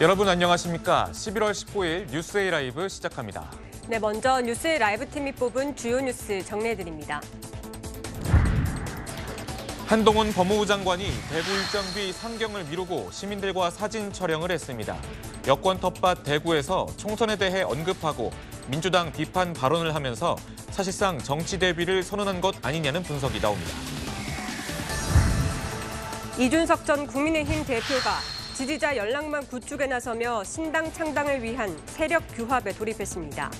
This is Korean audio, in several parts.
여러분 안녕하십니까? 11월 19일 뉴스에 라이브 시작합니다. 네, 먼저 뉴스 라이브 팀이 뽑은 주요 뉴스 정리해드립니다. 한동훈 법무부 장관이 대구 일정 뒤 상경을 미루고 시민들과 사진 촬영을 했습니다. 여권 텃밭 대구에서 총선에 대해 언급하고 민주당 비판 발언을 하면서 사실상 정치 대비를 선언한 것 아니냐는 분석이 나옵니다. 이준석 전 국민의힘 대표가 지지자 연락만 구축에 나서며 신당 창당을 위한 세력 규합에 돌입했습니다.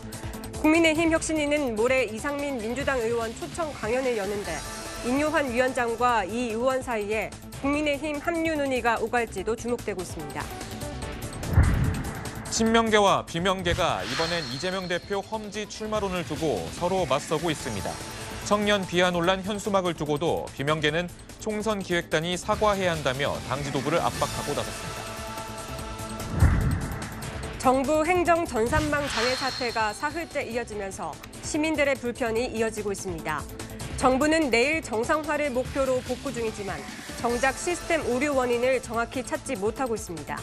국민의힘 혁신위는 모레 이상민 민주당 의원 초청 강연을 여는데 인요환 위원장과 이 의원 사이에 국민의힘 합류 논의가 오갈지도 주목되고 있습니다. 신명계와 비명계가 이번엔 이재명 대표 험지 출마론을 두고 서로 맞서고 있습니다. 청년 비하 논란 현수막을 두고도 비명계는 총선 기획단이 사과해야 한다며 당 지도부를 압박하고 나섰습니다. 정부 행정 전산망 장애 사태가 사흘째 이어지면서 시민들의 불편이 이어지고 있습니다. 정부는 내일 정상화를 목표로 복구 중이지만 정작 시스템 오류 원인을 정확히 찾지 못하고 있습니다.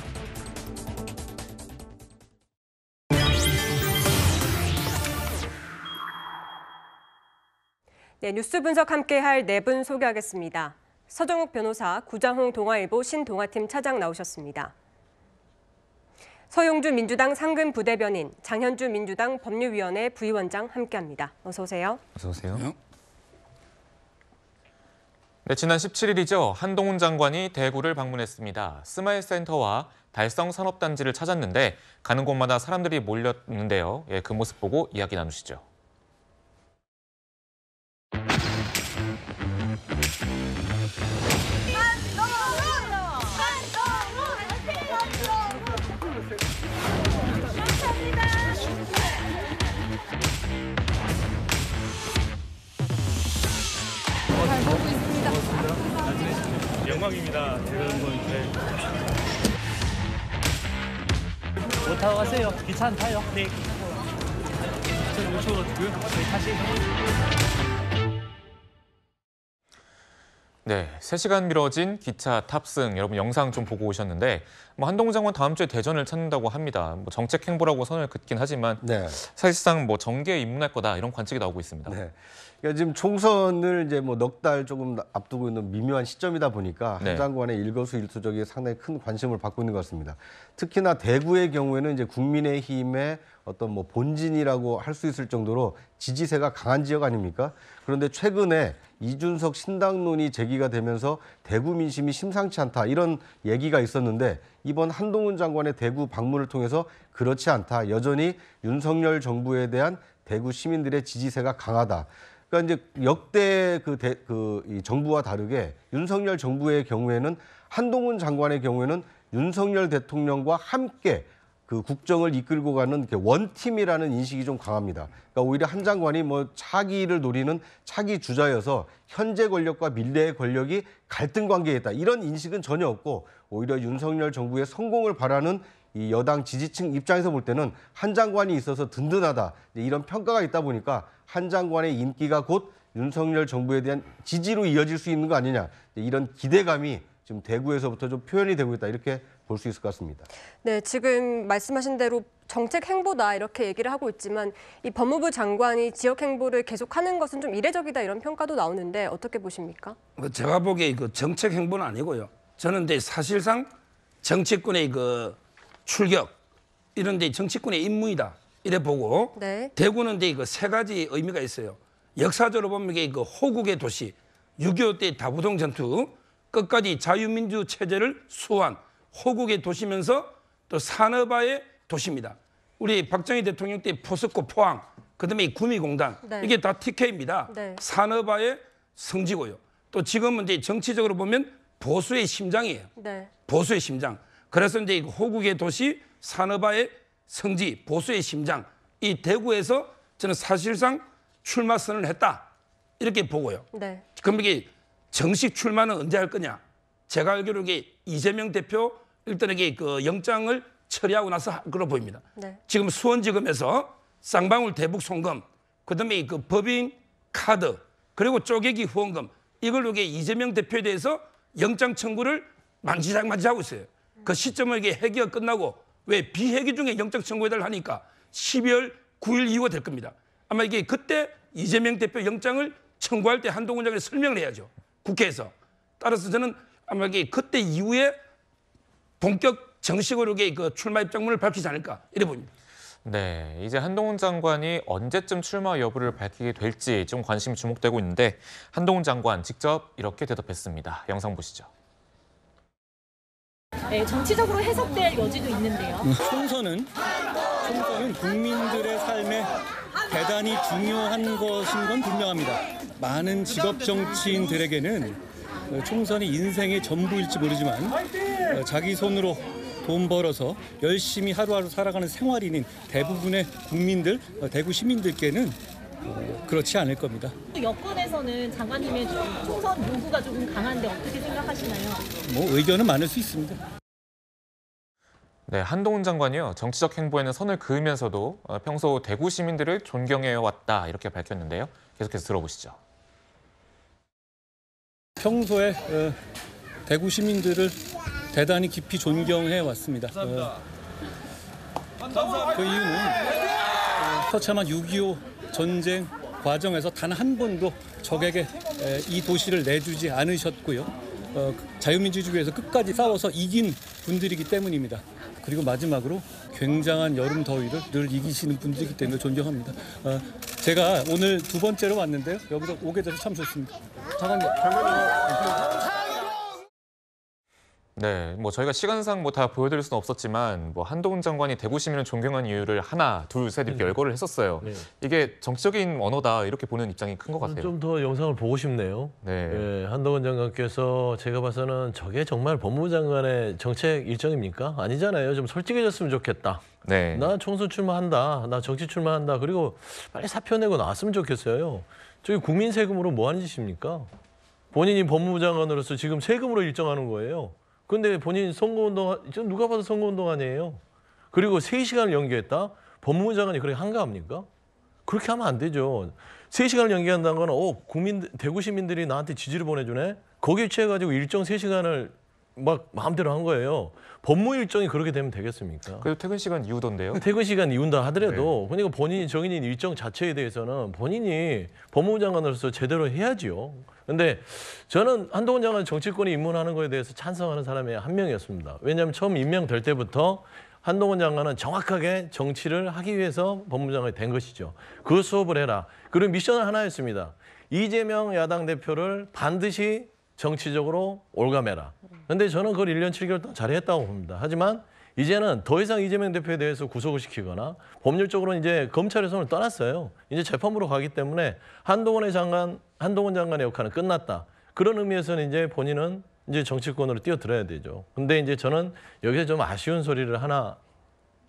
네, 뉴스 분석 함께 할네 분 소개하겠습니다. 서정욱 변호사, 구장홍 동아일보 신동아팀 차장 나오셨습니다. 서용주 민주당 상근 부대변인, 장현주 민주당 법률위원회 부위원장 함께합니다. 어서 오세요. 어서 오세요. 네. 네, 지난 17일이죠. 한동훈 장관이 대구를 방문했습니다. 스마일 센터와 달성 산업단지를 찾았는데 가는 곳마다 사람들이 몰렸는데요. 예, 그 모습 보고 이야기 나누시죠. 대성입니다 대성공. 네. 못 타고 가세요. 기차 안 타요. 네. 기차 못타가고요 네, 다시. 네, 3시간 미뤄진 기차 탑승 여러분 영상 좀 보고 오셨는데 뭐 한동훈 장관 다음 주에 대전을 찾는다고 합니다. 뭐 정책 행보라고 선을 긋긴 하지만 네. 사실상 뭐 정계에 입문할 거다 이런 관측이 나오고 있습니다. 네. 그러니까 지금 총선을 이제 뭐 넉 달 조금 앞두고 있는 미묘한 시점이다 보니까 네. 한 장관의 일거수일투족이 상당히 큰 관심을 받고 있는 것 같습니다. 특히나 대구의 경우에는 이제 국민의힘의 어떤 뭐 본진이라고 할 수 있을 정도로 지지세가 강한 지역 아닙니까? 그런데 최근에 이준석 신당론이 제기가 되면서 대구 민심이 심상치 않다 이런 얘기가 있었는데 이번 한동훈 장관의 대구 방문을 통해서 그렇지 않다 여전히 윤석열 정부에 대한 대구 시민들의 지지세가 강하다. 그러니까 이제 역대 그, 대, 그이 정부와 다르게 윤석열 정부의 경우에는 한동훈 장관의 경우에는 윤석열 대통령과 함께 그 국정을 이끌고 가는 원팀이라는 인식이 좀 강합니다. 그러니까 오히려 한 장관이 뭐 차기를 노리는 차기 주자여서 현재 권력과 미래의 권력이 갈등 관계에 있다. 이런 인식은 전혀 없고 오히려 윤석열 정부의 성공을 바라는 이 여당 지지층 입장에서 볼 때는 한 장관이 있어서 든든하다 이런 평가가 있다 보니까 한 장관의 인기가 곧 윤석열 정부에 대한 지지로 이어질 수 있는 거 아니냐 이런 기대감이 지금 대구에서부터 좀 표현이 되고 있다 이렇게 볼 수 있을 것 같습니다. 네, 지금 말씀하신 대로 정책 행보다 이렇게 얘기를 하고 있지만 이 법무부 장관이 지역 행보를 계속하는 것은 좀 이례적이다 이런 평가도 나오는데 어떻게 보십니까? 그 제가 보기에 그 정책 행보는 아니고요. 저는 이제 사실상 정치권의 그 출격 이런 데 정치권의 임무이다. 이래 보고 네. 대구는 이제 그세 가지 의미가 있어요. 역사적으로 보면 이게 그 호국의 도시, 6.25때 다부동 전투, 끝까지 자유민주 체제를 수호한 호국의 도시면서 또 산업화의 도시입니다. 우리 박정희 대통령 때 포스코 포항, 그다음에 이 구미공단 네. 이게 다 TK입니다. 네. 산업화의 성지고요. 또 지금은 이제 정치적으로 보면 보수의 심장이에요. 네. 보수의 심장. 그래서 이제 호국의 도시, 산업화의 성지, 보수의 심장, 이 대구에서 저는 사실상 출마 선언을 했다. 이렇게 보고요. 네. 그럼 이게 정식 출마는 언제 할 거냐? 제가 알기로 이게 이재명 대표 일단에게 그 영장을 처리하고 나서 그로 보입니다. 네. 지금 수원지검에서 쌍방울 대북 송금, 그다음에 그 법인 카드, 그리고 쪼개기 후원금 이걸 로게 이재명 대표에 대해서 영장 청구를 만지작만지하고 있어요. 그시점을 이게 회기가 끝나고 왜 비회기 중에 영장 청구해달라 하니까 12월 9일 이후가 될 겁니다. 아마 이게 그때 이재명 대표 영장을 청구할 때 한동훈 장관이 설명을 해야죠. 국회에서. 따라서 저는 아마 이게 그때 이후에 본격 정식으로 그 출마 입장문을 밝히지 않을까 이래 보니다 네, 이제 한동훈 장관이 언제쯤 출마 여부를 밝히게 될지 좀 관심이 주목되고 있는데 한동훈 장관 직접 이렇게 대답했습니다. 영상 보시죠. 네, 정치적으로 해석될 여지도 있는데요. 음. 총선은 총선은 국민들의 삶에 대단히 중요한 것인 건 분명합니다. 많은 직업 정치인들에게는 총선이 인생의 전부일지 모르지만 어, 자기 손으로 돈 벌어서 열심히 하루하루 살아가는 생활인인 대부분의 국민들, 어, 대구 시민들께는 그렇지 않을 겁니다. 여권에서는 장관님의 총선 요구가 조금 강한데 어떻게 생각하시나요? 뭐 의견은 많을 수 있습니다. 네, 한동훈 장관이요. 정치적 행보에는 선을 그으면서도 어, 평소 대구 시민들을 존경해 왔다 이렇게 밝혔는데요. 계속해서 들어보시죠. 평소에 어, 대구 시민들을 대단히 깊이 존경해 왔습니다. 어, 그 이유는 어, 처참한 6.25 전쟁 과정에서 단 한 번도 적에게 이 도시를 내주지 않으셨고요. 어, 자유민주주의에서 끝까지 싸워서 이긴 분들이기 때문입니다. 그리고 마지막으로 굉장한 여름 더위를 늘 이기시는 분들이기 때문에 존경합니다. 어, 제가 오늘 두 번째로 왔는데요. 여기서 오게 돼서 참 좋습니다. 장관님. 장관님. 네, 뭐 저희가 시간상 뭐 다 보여드릴 수는 없었지만 뭐 한동훈 장관이 대구 시민을 존경한 이유를 하나, 둘, 셋 이렇게 네. 열거를 했었어요. 네. 이게 정적인 치 언어다 이렇게 보는 입장이 큰 것 같아요. 좀 더 영상을 보고 싶네요. 네. 네, 한동훈 장관께서 제가 봐서는 저게 정말 법무부 장관의 정책 일정입니까? 아니잖아요. 좀 솔직해졌으면 좋겠다. 네. 나 총선 출마한다. 나 정치 출마한다. 그리고 빨리 사표 내고 나왔으면 좋겠어요. 저기 국민 세금으로 뭐 하는 짓입니까? 본인이 법무부 장관으로서 지금 세금으로 일정하는 거예요. 근데 본인 선거운동, 좀 누가 봐도 선거운동 아니에요. 그리고 3시간을 연기했다? 법무부 장관이 그렇게 한가합니까? 그렇게 하면 안 되죠. 3시간을 연기한다는 건, 어, 국민, 대구 시민들이 나한테 지지를 보내주네? 거기에 취해가지고 일정 3시간을 막 마음대로 한 거예요. 법무 일정이 그렇게 되면 되겠습니까? 그래도 퇴근 시간 이후던데요. 퇴근 시간 이운다 하더라도 네. 그러니까 본인이 정인인 일정 자체에 대해서는 본인이 법무부 장관으로서 제대로 해야지요. 근데 저는 한동훈 장관 정치권에 입문하는 거에 대해서 찬성하는 사람이 한 명이었습니다. 왜냐하면 처음 임명될 때부터 한동훈 장관은 정확하게 정치를 하기 위해서 법무 장관이 된 것이죠. 그 수업을 해라. 그리 미션을 하나였습니다. 이재명 야당 대표를 반드시 정치적으로 올가매라. 그런데 저는 그걸 1년 7개월 동안 잘했다고 봅니다. 하지만 이제는 더 이상 이재명 대표에 대해서 구속을 시키거나 법률적으로는 이제 검찰의 손을 떠났어요. 이제 재판부로 가기 때문에 한동훈의 장관, 한동훈 장관의 역할은 끝났다. 그런 의미에서는 이제 본인은 이제 정치권으로 뛰어들어야 되죠. 근데 이제 저는 여기서 좀 아쉬운 소리를 하나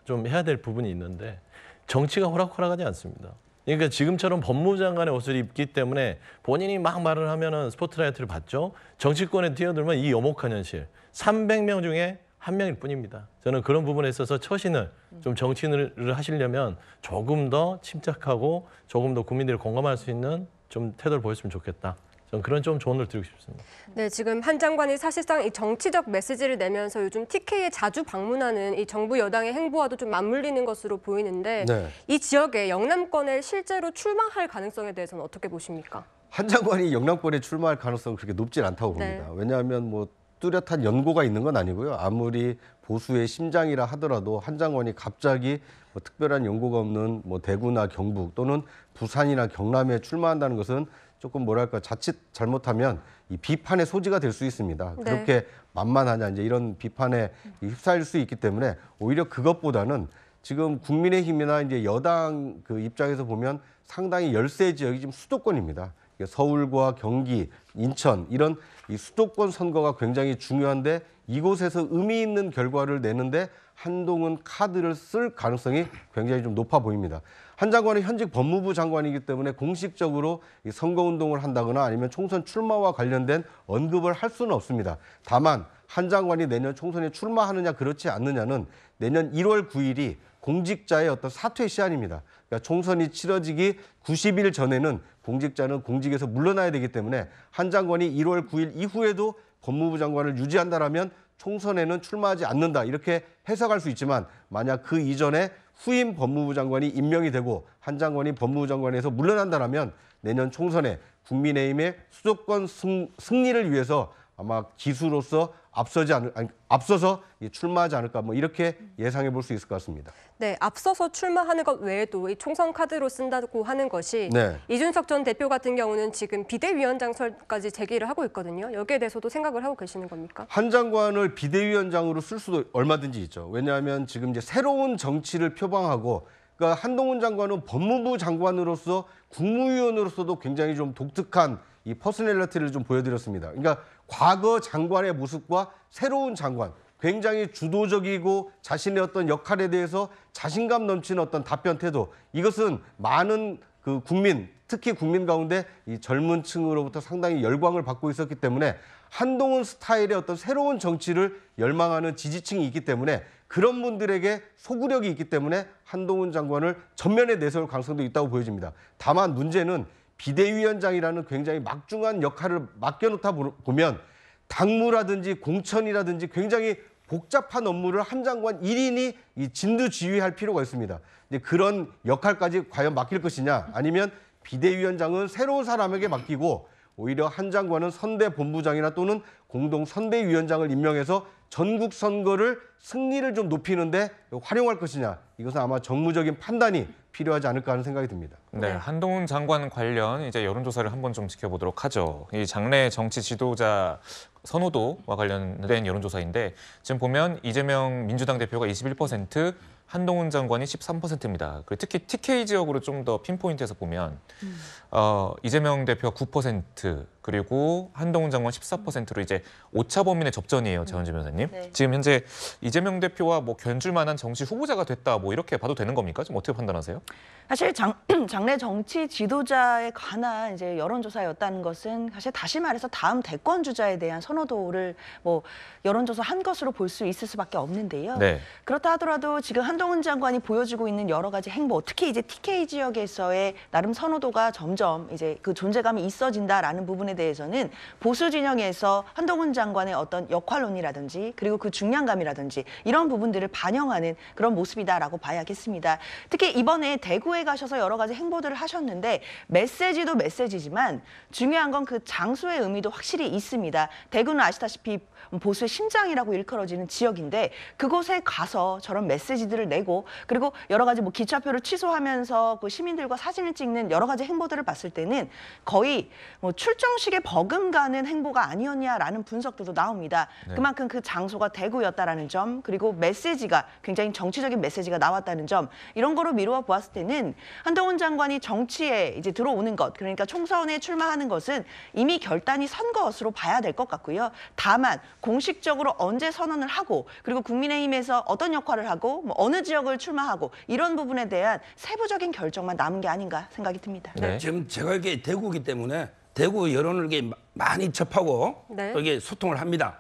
좀 해야 될 부분이 있는데 정치가 호락호락하지 않습니다. 그러니까 지금처럼 법무장관의 옷을 입기 때문에 본인이 막 말을 하면은 스포트라이트를 받죠. 정치권에 뛰어들면 이 여목한 현실. 300명 중에 한 명일 뿐입니다. 저는 그런 부분에 있어서 처신을 좀 정치인을 하시려면 조금 더 침착하고 조금 더 국민들이 공감할 수 있는 좀 태도를 보였으면 좋겠다. 저는 그런 좀 조언을 드리고 싶습니다. 네, 지금 한 장관이 사실상 이 정치적 메시지를 내면서 요즘 TK에 자주 방문하는 이 정부 여당의 행보와도 좀 맞물리는 것으로 보이는데 네. 이 지역에 영남권에 실제로 출마할 가능성에 대해서는 어떻게 보십니까? 한 장관이 영남권에 출마할 가능성은 그렇게 높진 않다고 네. 봅니다. 네. 왜냐하면 뭐 뚜렷한 연고가 있는 건 아니고요. 아무리 보수의 심장이라 하더라도 한 장관이 갑자기 뭐 특별한 연고가 없는 뭐 대구나 경북 또는 부산이나 경남에 출마한다는 것은 조금 뭐랄까 자칫 잘못하면 이 비판의 소지가 될 수 있습니다. 네. 그렇게 만만하냐 이제 이런 비판에 휩싸일 수 있기 때문에 오히려 그것보다는 지금 국민의힘이나 이제 여당 그 입장에서 보면 상당히 열세 지역이 지금 수도권입니다. 서울과 경기, 인천 이런 이 수도권 선거가 굉장히 중요한데 이곳에서 의미 있는 결과를 내는데 한동훈 카드를 쓸 가능성이 굉장히 좀 높아 보입니다. 한장관은 현직 법무부 장관이기 때문에 공식적으로 선거운동을 한다거나 아니면 총선 출마와 관련된 언급을 할 수는 없습니다. 다만 한 장관이 내년 총선에 출마하느냐 그렇지 않느냐는 내년 1월 9일이 공직자의 어떤 사퇴 시한입니다. 그러니까 총선이 치러지기 90일 전에는 공직자는 공직에서 물러나야 되기 때문에 한 장관이 1월 9일 이후에도 법무부 장관을 유지한다라면 총선에는 출마하지 않는다 이렇게 해석할 수 있지만 만약 그 이전에 후임 법무부 장관이 임명이 되고 한 장관이 법무부 장관에서 물러난다면 내년 총선에 국민의힘의 수도권 승, 승리를 위해서 아마 기수로서 앞서지 않을 아니, 앞서서 출마하지 않을까 뭐 이렇게 예상해 볼 수 있을 것 같습니다. 네, 앞서서 출마하는 것 외에도 이 총선 카드로 쓴다고 하는 것이 네. 이준석 전 대표 같은 경우는 지금 비대위원장설까지 제기를 하고 있거든요. 여기에 대해서도 생각을 하고 계시는 겁니까? 한 장관을 비대위원장으로 쓸 수도 얼마든지 있죠. 왜냐하면 지금 이제 새로운 정치를 표방하고 그러니까 한동훈 장관은 법무부 장관으로서 국무위원으로서도 굉장히 좀 독특한 이 퍼스널리티를 좀 보여드렸습니다. 그러니까 과거 장관의 모습과 새로운 장관 굉장히 주도적이고 자신의 어떤 역할에 대해서 자신감 넘치는 어떤 답변 태도 이것은 많은 그 국민 특히 국민 가운데 이 젊은 층으로부터 상당히 열광을 받고 있었기 때문에 한동훈 스타일의 어떤 새로운 정치를 열망하는 지지층이 있기 때문에 그런 분들에게 소구력이 있기 때문에 한동훈 장관을 전면에 내세울 가능성도 있다고 보여집니다. 다만 문제는 비대위원장이라는 굉장히 막중한 역할을 맡겨놓다 보면 당무라든지 공천이라든지 굉장히 복잡한 업무를 한 장관 1인이 진두 지휘할 필요가 있습니다. 근데 그런 역할까지 과연 맡길 것이냐 아니면 비대위원장은 새로운 사람에게 맡기고 오히려 한 장관은 선대본부장이나 또는 공동선대위원장을 임명해서 전국 선거를 승리를 좀 높이는데 활용할 것이냐 이것은 아마 정무적인 판단이 필요하지 않을까 하는 생각이 듭니다. 네, 한동훈 장관 관련 이제 여론조사를 한번 좀 지켜보도록 하죠. 이 장래 정치 지도자 선호도와 관련된 여론조사인데 지금 보면 이재명 민주당 대표가 21%, 한동훈 장관이 13%입니다. 그리고 특히 TK 지역으로 좀 더 핀포인트에서 보면 음. 어, 이재명 대표9% 그리고 한동훈 장관 14%로 이제 오차 범위 내 접전이에요, 장원진 음. 변호사님. 네. 지금 현재 이재명 대표와 뭐 견줄만한 정치 후보자가 됐다, 뭐 이렇게 봐도 되는 겁니까? 좀 어떻게 판단하세요? 사실 장, 장래 정치 지도자에 관한 이제 여론조사였다는 것은 사실 다시 말해서 다음 대권 주자에 대한 선호도를 뭐 여론조사 한 것으로 볼 수 있을 수밖에 없는데요. 네. 그렇다 하더라도 지금 한동훈 장관이 보여주고 있는 여러 가지 행보, 특히 이제 TK 지역에서의 나름 선호도가 점점 점점 이제 그 존재감이 있어진다라는 부분에 대해서는 보수 진영에서 한동훈 장관의 어떤 역할론이라든지 그리고 그 중량감이라든지 이런 부분들을 반영하는 그런 모습이다라고 봐야겠습니다. 특히 이번에 대구에 가셔서 여러 가지 행보들을 하셨는데 메시지도 메시지지만 중요한 건 그 장소의 의미도 확실히 있습니다. 대구는 아시다시피 보수의 심장이라고 일컬어지는 지역인데 그곳에 가서 저런 메시지들을 내고 그리고 여러 가지 뭐 기차표를 취소하면서 그 시민들과 사진을 찍는 여러 가지 행보들을 봤을 때는 거의 뭐 출정식에 버금가는 행보가 아니었냐라는 분석들도 나옵니다. 네. 그만큼 그 장소가 대구였다라는 점 그리고 메시지가 굉장히 정치적인 메시지가 나왔다는 점 이런 거로 미루어 보았을 때는 한동훈 장관이 정치에 이제 들어오는 것 그러니까 총선에 출마하는 것은 이미 결단이 선 것으로 봐야 될 것 같고요. 다만 공식적으로 언제 선언을 하고 그리고 국민의힘에서 어떤 역할을 하고 뭐 어느 지역을 출마하고 이런 부분에 대한 세부적인 결정만 남은 게 아닌가 생각이 듭니다. 네. 네. 지금 제가 이게 대구기 때문에 대구 여론을 이게 많이 접하고 네. 이게 소통을 합니다.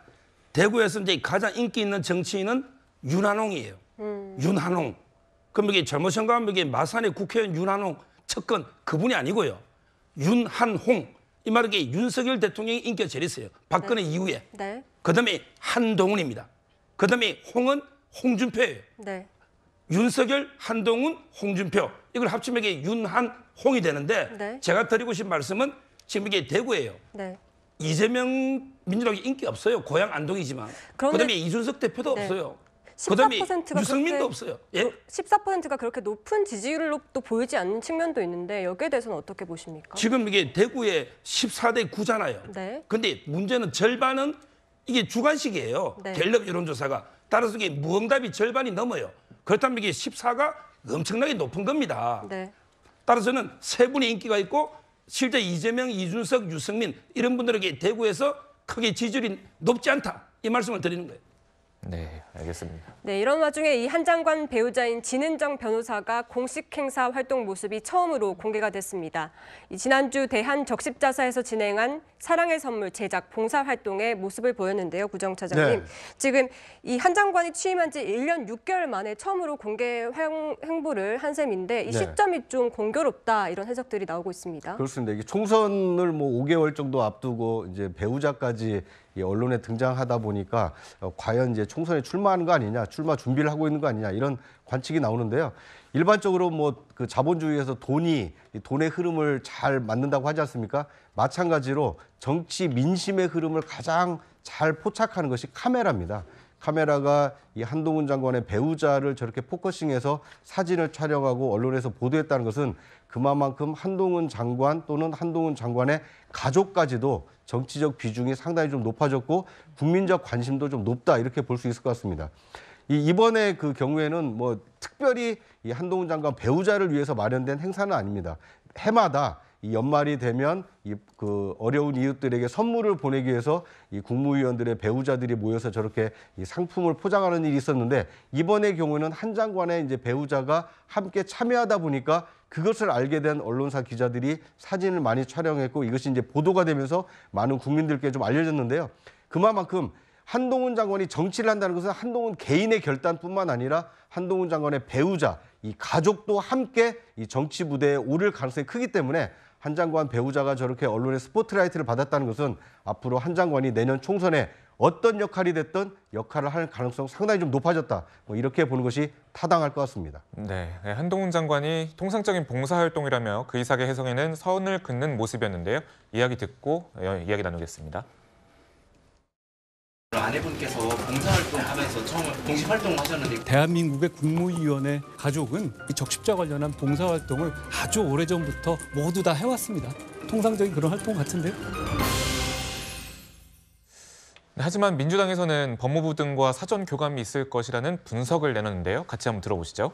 대구에서 이제 가장 인기 있는 정치인은 윤한홍이에요. 음. 윤한홍. 그럼 이게 젊은 생각하면 이게 마산의 국회의원 윤한홍 척근 그분이 아니고요. 윤한홍 이 말은 게 윤석열 대통령이 인기가 제일 있어요. 박근혜 네. 이후에. 네. 그다음에 한동훈입니다. 그다음에 홍은 홍준표예요. 네. 윤석열, 한동훈, 홍준표 이걸 합치면 이게 윤한 홍이 되는데 네. 제가 드리고 싶은 말씀은 지금 이게 대구예요. 네. 이재명 민주당이 인기 없어요. 고향 안동이지만. 그런데... 그다음에 이준석 대표도 네. 없어요. 14%가 유승민도 없어요. 예? 14%가 그렇게 높은 지지율로 또 보이지 않는 측면도 있는데 여기에 대해서는 어떻게 보십니까? 지금 이게 대구에 14대 9잖아요. 네. 근데 문제는 절반은 이게 주관식이에요. 네. 갤럽 여론조사가. 따라서 이게 무응답이 절반이 넘어요. 그렇다면 이게 14가 엄청나게 높은 겁니다. 네. 따라서는 세 분의 인기가 있고 실제 이재명, 이준석, 유승민 이런 분들에게 대구에서 크게 지지율이 높지 않다. 이 말씀을 드리는 거예요. 네, 알겠습니다. 네, 이런 와중에 이 한 장관 배우자인 진은정 변호사가 공식 행사 활동 모습이 처음으로 공개가 됐습니다. 지난주 대한적십자사에서 진행한 사랑의 선물 제작 봉사 활동의 모습을 보였는데요, 구정 차장님. 네. 지금 이 한 장관이 취임한 지 1년 6개월 만에 처음으로 공개 행보를 한 셈인데 이 네. 시점이 네. 좀 공교롭다 이런 해석들이 나오고 있습니다. 그렇습니다. 이게 총선을 뭐 5개월 정도 앞두고 이제 배우자까지 언론에 등장하다 보니까 어, 과연 이제 총선에 출마하는 거 아니냐, 출마 준비를 하고 있는 거 아니냐 이런 관측이 나오는데요. 일반적으로 뭐 그 자본주의에서 돈이 돈의 흐름을 잘 맞는다고 하지 않습니까? 마찬가지로 정치 민심의 흐름을 가장 잘 포착하는 것이 카메라입니다. 카메라가 이 한동훈 장관의 배우자를 저렇게 포커싱해서 사진을 촬영하고 언론에서 보도했다는 것은 그만큼 한동훈 장관 또는 한동훈 장관의 가족까지도 정치적 비중이 상당히 좀 높아졌고 국민적 관심도 좀 높다 이렇게 볼 수 있을 것 같습니다. 이 이번에 그 경우에는 뭐 특별히 이 한동훈 장관 배우자를 위해서 마련된 행사는 아닙니다. 해마다 이 연말이 되면 이그 어려운 이웃들에게 선물을 보내기 위해서 이 국무위원들의 배우자들이 모여서 저렇게 이 상품을 포장하는 일이 있었는데 이번의 경우는한 장관의 이제 배우자가 함께 참여하다 보니까 그것을 알게 된 언론사 기자들이 사진을 많이 촬영했고 이것이 이제 보도가 되면서 많은 국민들께 좀 알려졌는데요. 그만큼 한동훈 장관이 정치를 한다는 것은 한동훈 개인의 결단뿐만 아니라 한동훈 장관의 배우자, 이 가족도 함께 이 정치 부대에 오를 가능성이 크기 때문에 한 장관 배우자가 저렇게 언론의 스포트라이트를 받았다는 것은 앞으로 한 장관이 내년 총선에 어떤 역할이 됐든 역할을 할 가능성 상당히 좀 높아졌다. 뭐 이렇게 보는 것이 타당할 것 같습니다. 네, 네, 한동훈 장관이 통상적인 봉사활동이라며 그 이삭의 해성에는 선을 긋는 모습이었는데요. 이야기 듣고 어, 이야기 나누겠습니다. 아내분께서 봉사활동 하면서 처음 공식활동 하셨는데 대한민국의 국무위원회 가족은 이 적십자 관련한 봉사활동을 아주 오래전부터 모두 다 해왔습니다. 통상적인 그런 활동 같은데요. 하지만 민주당에서는 법무부 등과 사전 교감이 있을 것이라는 분석을 내놨는데요. 같이 한번 들어보시죠.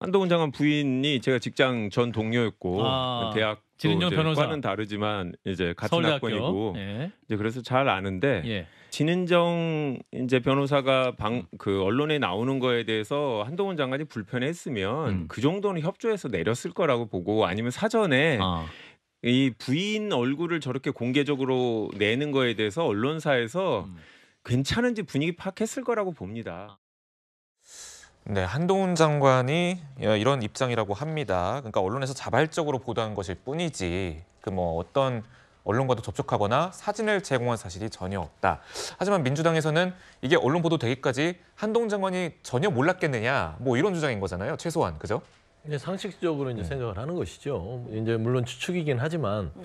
한동훈 장관 부인이 제가 직장 전 동료였고 아, 대학 진은영 변호사. 과는 다르지만 이제 같은 서울학번이고 예. 이제 그래서 잘 아는데 예. 진은정 이제 변호사가 방 그 언론에 나오는 거에 대해서 한동훈 장관이 불편했으면 음. 그 정도는 협조해서 내렸을 거라고 보고 아니면 사전에 아. 이 부인 얼굴을 저렇게 공개적으로 내는 거에 대해서 언론사에서 음. 괜찮은지 분위기 파악했을 거라고 봅니다. 네, 한동훈 장관이 어, 이런 입장이라고 합니다. 그러니까 언론에서 자발적으로 보도한 것일 뿐이지 그 뭐 어떤 언론과도 접촉하거나 사진을 제공한 사실이 전혀 없다. 하지만 민주당에서는 이게 언론 보도 되기까지 한동훈 장관이 전혀 몰랐겠느냐 뭐 이런 주장인 거잖아요. 최소한 그죠? 이제 상식적으로 이제 네. 생각을 하는 것이죠. 음. 이제 물론 추측이긴 하지만 음.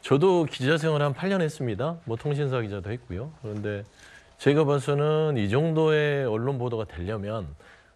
저도 기자 생활 한 8년 했습니다. 뭐 통신사 기자도 했고요. 그런데 제가 봐서는 이 정도의 언론 보도가 되려면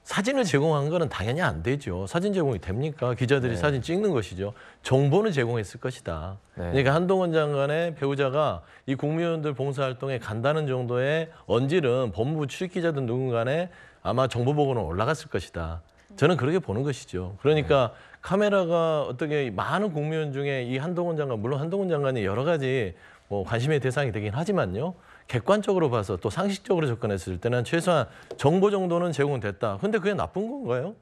사진을 제공한 거는 당연히 안 되죠. 사진 제공이 됩니까? 기자들이 네. 사진 찍는 것이죠. 정보는 제공했을 것이다. 네. 그러니까 한동훈 장관의 배우자가 이 국민의원들 봉사활동에 간다는 정도의 언질은 법무부 출입 기자든 누군간에 아마 정보보고는 올라갔을 것이다. 저는 그렇게 보는 것이죠. 그러니까 네. 카메라가 어떻게 많은 국민 중에 이 한동훈 장관, 물론 한동훈 장관이 여러 가지 뭐 관심의 대상이 되긴 하지만요. 객관적으로 봐서 또 상식적으로 접근했을 때는 최소한 정보 정도는 제공됐다. 근데 그게 나쁜 건가요?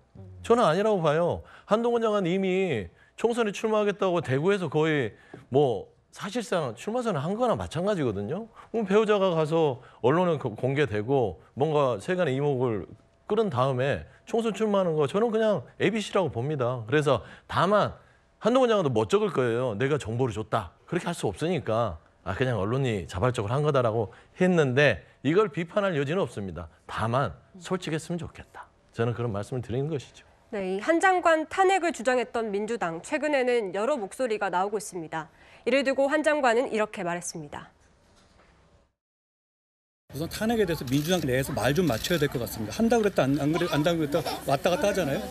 저는 아니라고 봐요. 한동훈 장관 이미 총선에 출마하겠다고 대구에서 거의 뭐 사실상 출마선을 한 거나 마찬가지거든요. 그럼 배우자가 가서 언론에 공개되고 뭔가 세간의 이목을 그런 다음에 총선 출마하는 거 저는 그냥 ABC라고 봅니다. 그래서 다만 한동훈 장관도 못 적을 거예요. 내가 정보를 줬다. 그렇게 할 수 없으니까 아 그냥 언론이 자발적으로 한 거다라고 했는데 이걸 비판할 여지는 없습니다. 다만 솔직했으면 좋겠다. 저는 그런 말씀을 드리는 것이죠. 네, 이한 장관 탄핵을 주장했던 민주당 최근에는 여러 목소리가 나오고 있습니다. 이를 두고 한 장관은 이렇게 말했습니다. 우선 탄핵에 대해서 민주당 내에서 말 좀 맞춰야 될 것 같습니다. 한다 그랬다 안, 안 그래 안다 그랬다 왔다 갔다 하잖아요.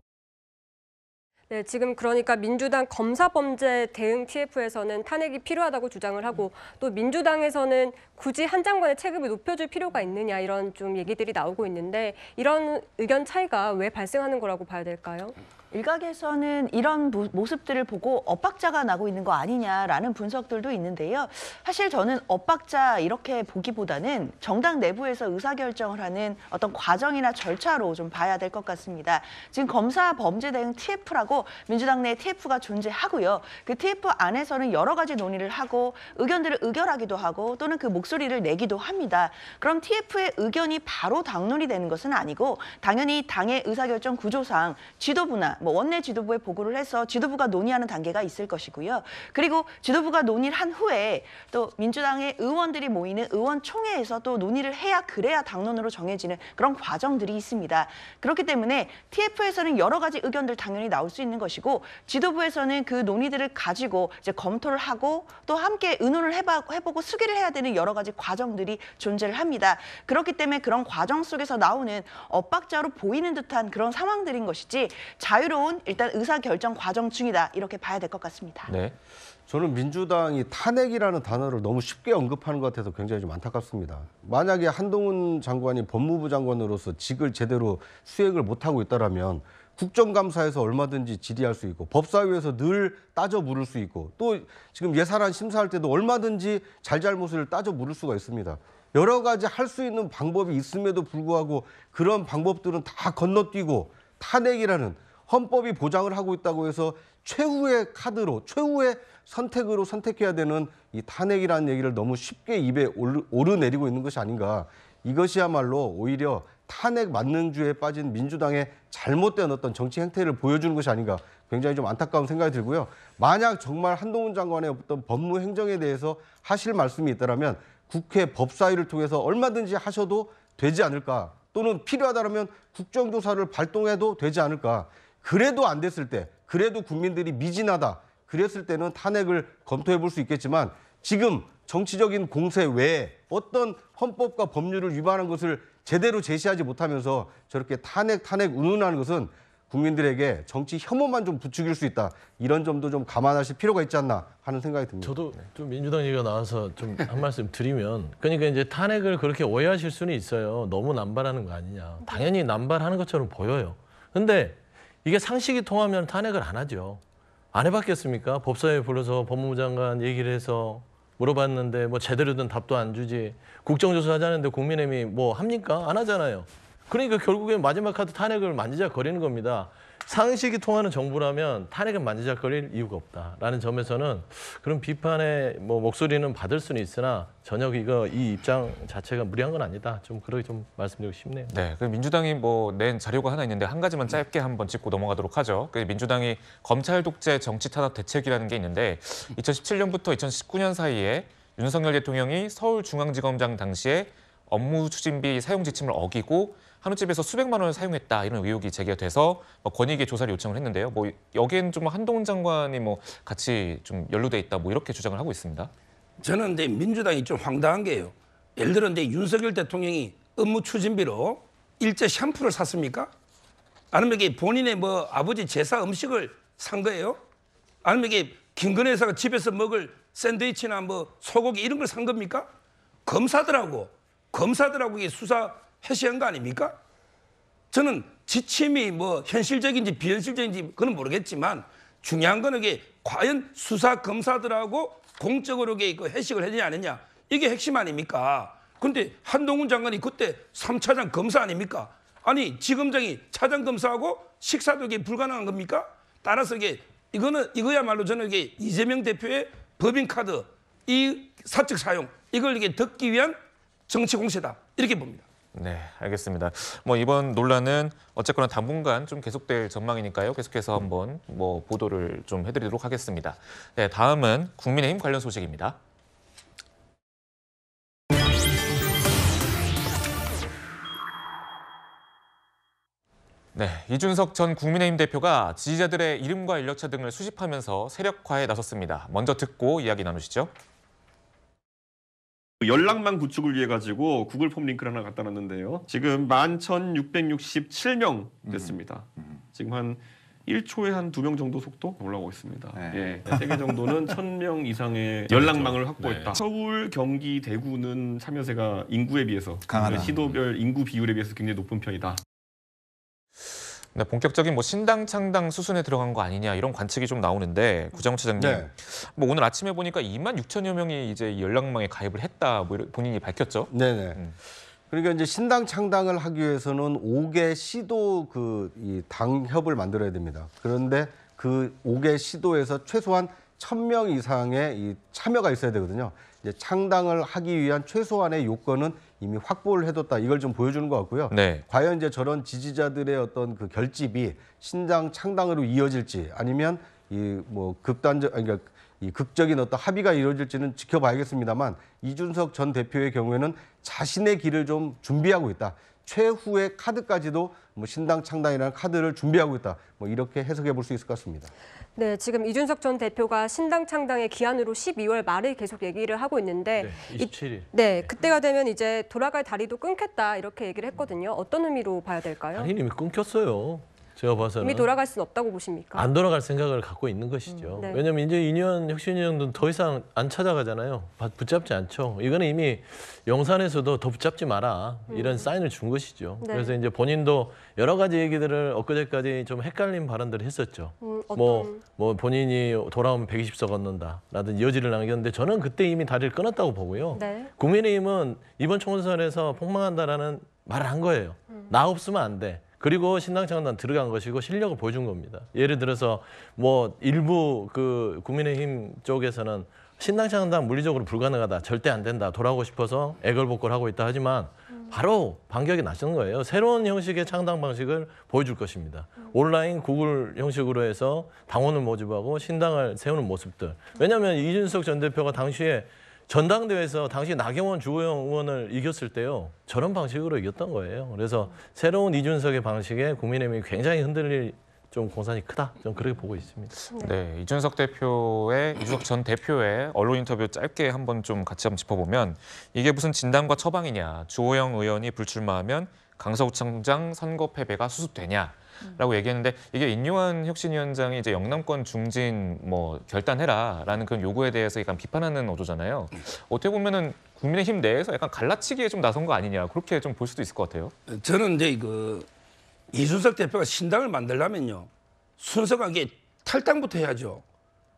네, 지금 그러니까 민주당 검사 범죄 대응 TF에서는 탄핵이 필요하다고 주장을 하고 또 민주당에서는 굳이 한 장관의 체급을 높여줄 필요가 있느냐 이런 좀 얘기들이 나오고 있는데 이런 의견 차이가 왜 발생하는 거라고 봐야 될까요? 일각에서는 이런 모습들을 보고 엇박자가 나고 있는 거 아니냐라는 분석들도 있는데요. 사실 저는 엇박자 이렇게 보기보다는 정당 내부에서 의사결정을 하는 어떤 과정이나 절차로 좀 봐야 될 것 같습니다. 지금 검사 범죄 대응 TF라고 민주당 내 TF가 존재하고요. 그 TF 안에서는 여러 가지 논의를 하고 의견들을 의결하기도 하고 또는 그 목소리를 내기도 합니다. 그럼 TF의 의견이 바로 당론이 되는 것은 아니고 당연히 당의 의사결정 구조상 지도부나 뭐 원내 지도부에 보고를 해서 지도부가 논의하는 단계가 있을 것이고요. 그리고 지도부가 논의를 한 후에 또 민주당의 의원들이 모이는 의원총회에서 또 논의를 해야 그래야 당론으로 정해지는 그런 과정들이 있습니다. 그렇기 때문에 TF에서는 여러 가지 의견들 당연히 나올 수 있는 것이고 지도부에서는 그 논의들을 가지고 이제 검토를 하고 또 함께 의논을 해봐, 해보고 수기를 해야 되는 여러 가지 과정들이 존재를 합니다. 그렇기 때문에 그런 과정 속에서 나오는 엇박자로 보이는 듯한 그런 상황들인 것이지 자유로 지로운 일단 의사결정 과정 중이다 이렇게 봐야 될 것 같습니다. 네. 저는 민주당이 탄핵이라는 단어를 너무 쉽게 언급하는 것 같아서 굉장히 좀 안타깝습니다. 만약에 한동훈 장관이 법무부 장관으로서 직을 제대로 수행을 못하고 있다면 국정감사에서 얼마든지 질의할 수 있고 법사위에서 늘 따져 물을 수 있고 또 지금 예산안 심사할 때도 얼마든지 잘잘못을 따져 물을 수가 있습니다. 여러 가지 할 수 있는 방법이 있음에도 불구하고 그런 방법들은 다 건너뛰고 탄핵이라는 헌법이 보장을 하고 있다고 해서 최후의 카드로 최후의 선택으로 선택해야 되는 이 탄핵이라는 얘기를 너무 쉽게 입에 오르내리고 있는 것이 아닌가. 이것이야말로 오히려 탄핵 만능주의에 빠진 민주당의 잘못된 어떤 정치 행태를 보여주는 것이 아닌가 굉장히 좀 안타까운 생각이 들고요. 만약 정말 한동훈 장관의 어떤 법무 행정에 대해서 하실 말씀이 있다면 국회 법사위를 통해서 얼마든지 하셔도 되지 않을까 또는 필요하다면 국정조사를 발동해도 되지 않을까 그래도 안 됐을 때, 그래도 국민들이 미진하다. 그랬을 때는 탄핵을 검토해 볼 수 있겠지만 지금 정치적인 공세 외에 어떤 헌법과 법률을 위반한 것을 제대로 제시하지 못하면서 저렇게 탄핵 탄핵 운운하는 것은 국민들에게 정치 혐오만 좀 부추길 수 있다. 이런 점도 좀 감안하실 필요가 있지 않나 하는 생각이 듭니다. 저도 네. 좀 민주당 얘기가 나와서 좀 한 말씀 드리면 그러니까 이제 탄핵을 그렇게 오해하실 수는 있어요. 너무 남발하는 거 아니냐. 당연히 남발하는 것처럼 보여요. 근데 이게 상식이 통하면 탄핵을 안 하죠. 안 해봤겠습니까? 법사위 불러서 법무부 장관 얘기를 해서 물어봤는데 뭐 제대로 된 답도 안 주지. 국정조사 하자는데 국민의힘이 뭐 합니까? 안 하잖아요. 그러니까 결국엔 마지막 카드 탄핵을 만지작거리는 겁니다. 상식이 통하는 정부라면 탄핵은 만지작거릴 이유가 없다라는 점에서는 그런 비판의 뭐 목소리는 받을 수는 있으나 전혀 이거 이 입장 자체가 무리한 건 아니다. 좀 그렇게 좀 말씀드리고 싶네요. 네, 그 민주당이 뭐 낸 자료가 하나 있는데 한 가지만 짧게 한번 짚고 넘어가도록 하죠. 그 민주당이 검찰 독재 정치 탄압 대책이라는 게 있는데 2017년부터 2019년 사이에 윤석열 대통령이 서울중앙지검장 당시에 업무 추진비 사용 지침을 어기고 한우집에서 수백만 원을 사용했다 이런 의혹이 제기 돼서 뭐 권익위 조사를 요청을 했는데요. 뭐 여기엔 좀 한동훈 장관이 뭐 같이 좀 연루돼 있다 뭐 이렇게 주장을 하고 있습니다. 저는 근데 민주당이 좀 황당한 게요. 예를 들어 이제 윤석열 대통령이 업무 추진비로 일제 샴푸를 샀습니까? 아니면 이게 본인의 뭐 아버지 제사 음식을 산 거예요? 아니면 이게 김근혜 여사가 집에서 먹을 샌드위치나 뭐 소고기 이런 걸 산 겁니까? 검사들하고 검사들하고 이게 수사 해시한 거 아닙니까? 저는 지침이 뭐 현실적인지 비현실적인지 그건 모르겠지만 중요한 건 이게 과연 수사 검사들하고 공적으로 이게 그 해식을 해야 아니냐 이게 핵심 아닙니까? 근데 한동훈 장관이 그때 삼차장 검사 아닙니까? 아니 지검장이 차장 검사하고 식사도 이게 불가능한 겁니까? 따라서 이게 이거는 이거야말로 저는 이게 이재명 대표의 법인 카드 이 사측 사용 이걸 이게 듣기 위한 정치 공세다 이렇게 봅니다. 네, 알겠습니다. 뭐 이번 논란은 어쨌거나 당분간 좀 계속될 전망이니까요. 계속해서 한번 뭐 보도를 좀 해드리도록 하겠습니다. 네, 다음은 국민의힘 관련 소식입니다. 네, 이준석 전 국민의힘 대표가 지지자들의 이름과 연락처 등을 수집하면서 세력화에 나섰습니다. 먼저 듣고 이야기 나누시죠. 그 연락망 구축을 위해 가지고 구글 폼 링크를 하나 갖다 놨는데요. 지금 11,667명 음. 됐습니다. 음. 지금 한 1초에 한 두 명 정도 속도 올라오고 있습니다. 네. 예. 그러니까 세계 정도는 1000명 이상의 그렇죠. 연락망을 확보했다. 네. 서울, 경기, 대구는 참여세가 인구에 비해서 강하다. 그러니까 시도별 음. 인구 비율에 비해서 굉장히 높은 편이다. 네, 본격적인 뭐 신당 창당 수순에 들어간 거 아니냐 이런 관측이 좀 나오는데 구정훈 차장님, 네. 뭐 오늘 아침에 보니까 2만 6천여 명이 이제 연락망에 가입을 했다 뭐 본인이 밝혔죠. 네네. 음. 그러니까 이제 신당 창당을 하기 위해서는 5개 시도 그이 당협을 만들어야 됩니다. 그런데 그 5개 시도에서 최소한 1,000명 이상의 이 참여가 있어야 되거든요. 이제 창당을 하기 위한 최소한의 요건은 이미 확보를 해뒀다. 이걸 좀 보여주는 것 같고요. 네. 과연 이제 저런 지지자들의 어떤 그 결집이 신당 창당으로 이어질지 아니면 이 뭐 극단적 그러니까 이 극적인 어떤 합의가 이루어질지는 지켜봐야겠습니다만 이준석 전 대표의 경우에는 자신의 길을 좀 준비하고 있다. 최후의 카드까지도 뭐 신당 창당이라는 카드를 준비하고 있다. 뭐 이렇게 해석해 볼 수 있을 것 같습니다. 네, 지금 이준석 전 대표가 신당 창당의 기한으로 12월 말을 계속 얘기를 하고 있는데 네, 27일. 이, 네, 네, 그때가 되면 이제 돌아갈 다리도 끊겠다 이렇게 얘기를 했거든요. 어떤 의미로 봐야 될까요? 다리님이 끊겼어요. 제가 봐서는 이미 돌아갈 수는 없다고 보십니까? 안 돌아갈 생각을 갖고 있는 것이죠. 음, 네. 왜냐하면 이제 이년 혁신위원도더 이상 안 찾아가잖아요. 붙잡지 않죠. 이거는 이미 용산에서도 더 붙잡지 마라 음. 이런 음. 사인을 준 것이죠. 네. 그래서 이제 본인도 여러 가지 얘기들을 엊그제까지 좀 헷갈린 발언들을 했었죠. 음, 어떤... 뭐, 뭐 본인이 돌아오면 120석 얻는다 라든지 여지를 남겼는데 저는 그때 이미 다리를 끊었다고 보고요. 네. 국민의힘은 이번 총선에서 폭망한다라는 말을 한 거예요. 음. 나 없으면 안 돼. 그리고 신당창단 들어간 것이고 실력을 보여준 겁니다. 예를 들어서 뭐 일부 그 국민의힘 쪽에서는 신당창단 물리적으로 불가능하다, 절대 안 된다, 돌아오고 싶어서 애걸복걸하고 있다 하지만 바로 반격이 나서 거예요. 새로운 형식의 창당 방식을 보여줄 것입니다. 온라인 구글 형식으로 해서 당원을 모집하고 신당을 세우는 모습들. 왜냐하면 이준석 전 대표가 당시에 전당대회에서 당시 나경원 주호영 의원을 이겼을 때요. 저런 방식으로 이겼던 거예요. 그래서 새로운 이준석의 방식에 국민의힘이 굉장히 흔들릴 좀 공산이 크다. 좀 그렇게 보고 있습니다. 네, 이준석 대표의 이준석 전 대표의 언론 인터뷰 짧게 한번 좀 같이 한번 짚어보면 이게 무슨 진단과 처방이냐. 주호영 의원이 불출마하면 강서구청장 선거 패배가 수습되냐. 라고 얘기했는데 이게 인요한 혁신위원장이 이제 영남권 중진 뭐 결단해라 라는 그런 요구에 대해서 약간 비판하는 어조잖아요. 어떻게 보면은 국민의힘 내에서 약간 갈라치기에 좀 나선 거 아니냐 그렇게 좀 볼 수도 있을 것 같아요. 어, 저는 이제 그 이준석 대표가 신당을 만들려면요 순서가 이게 탈당부터 해야죠.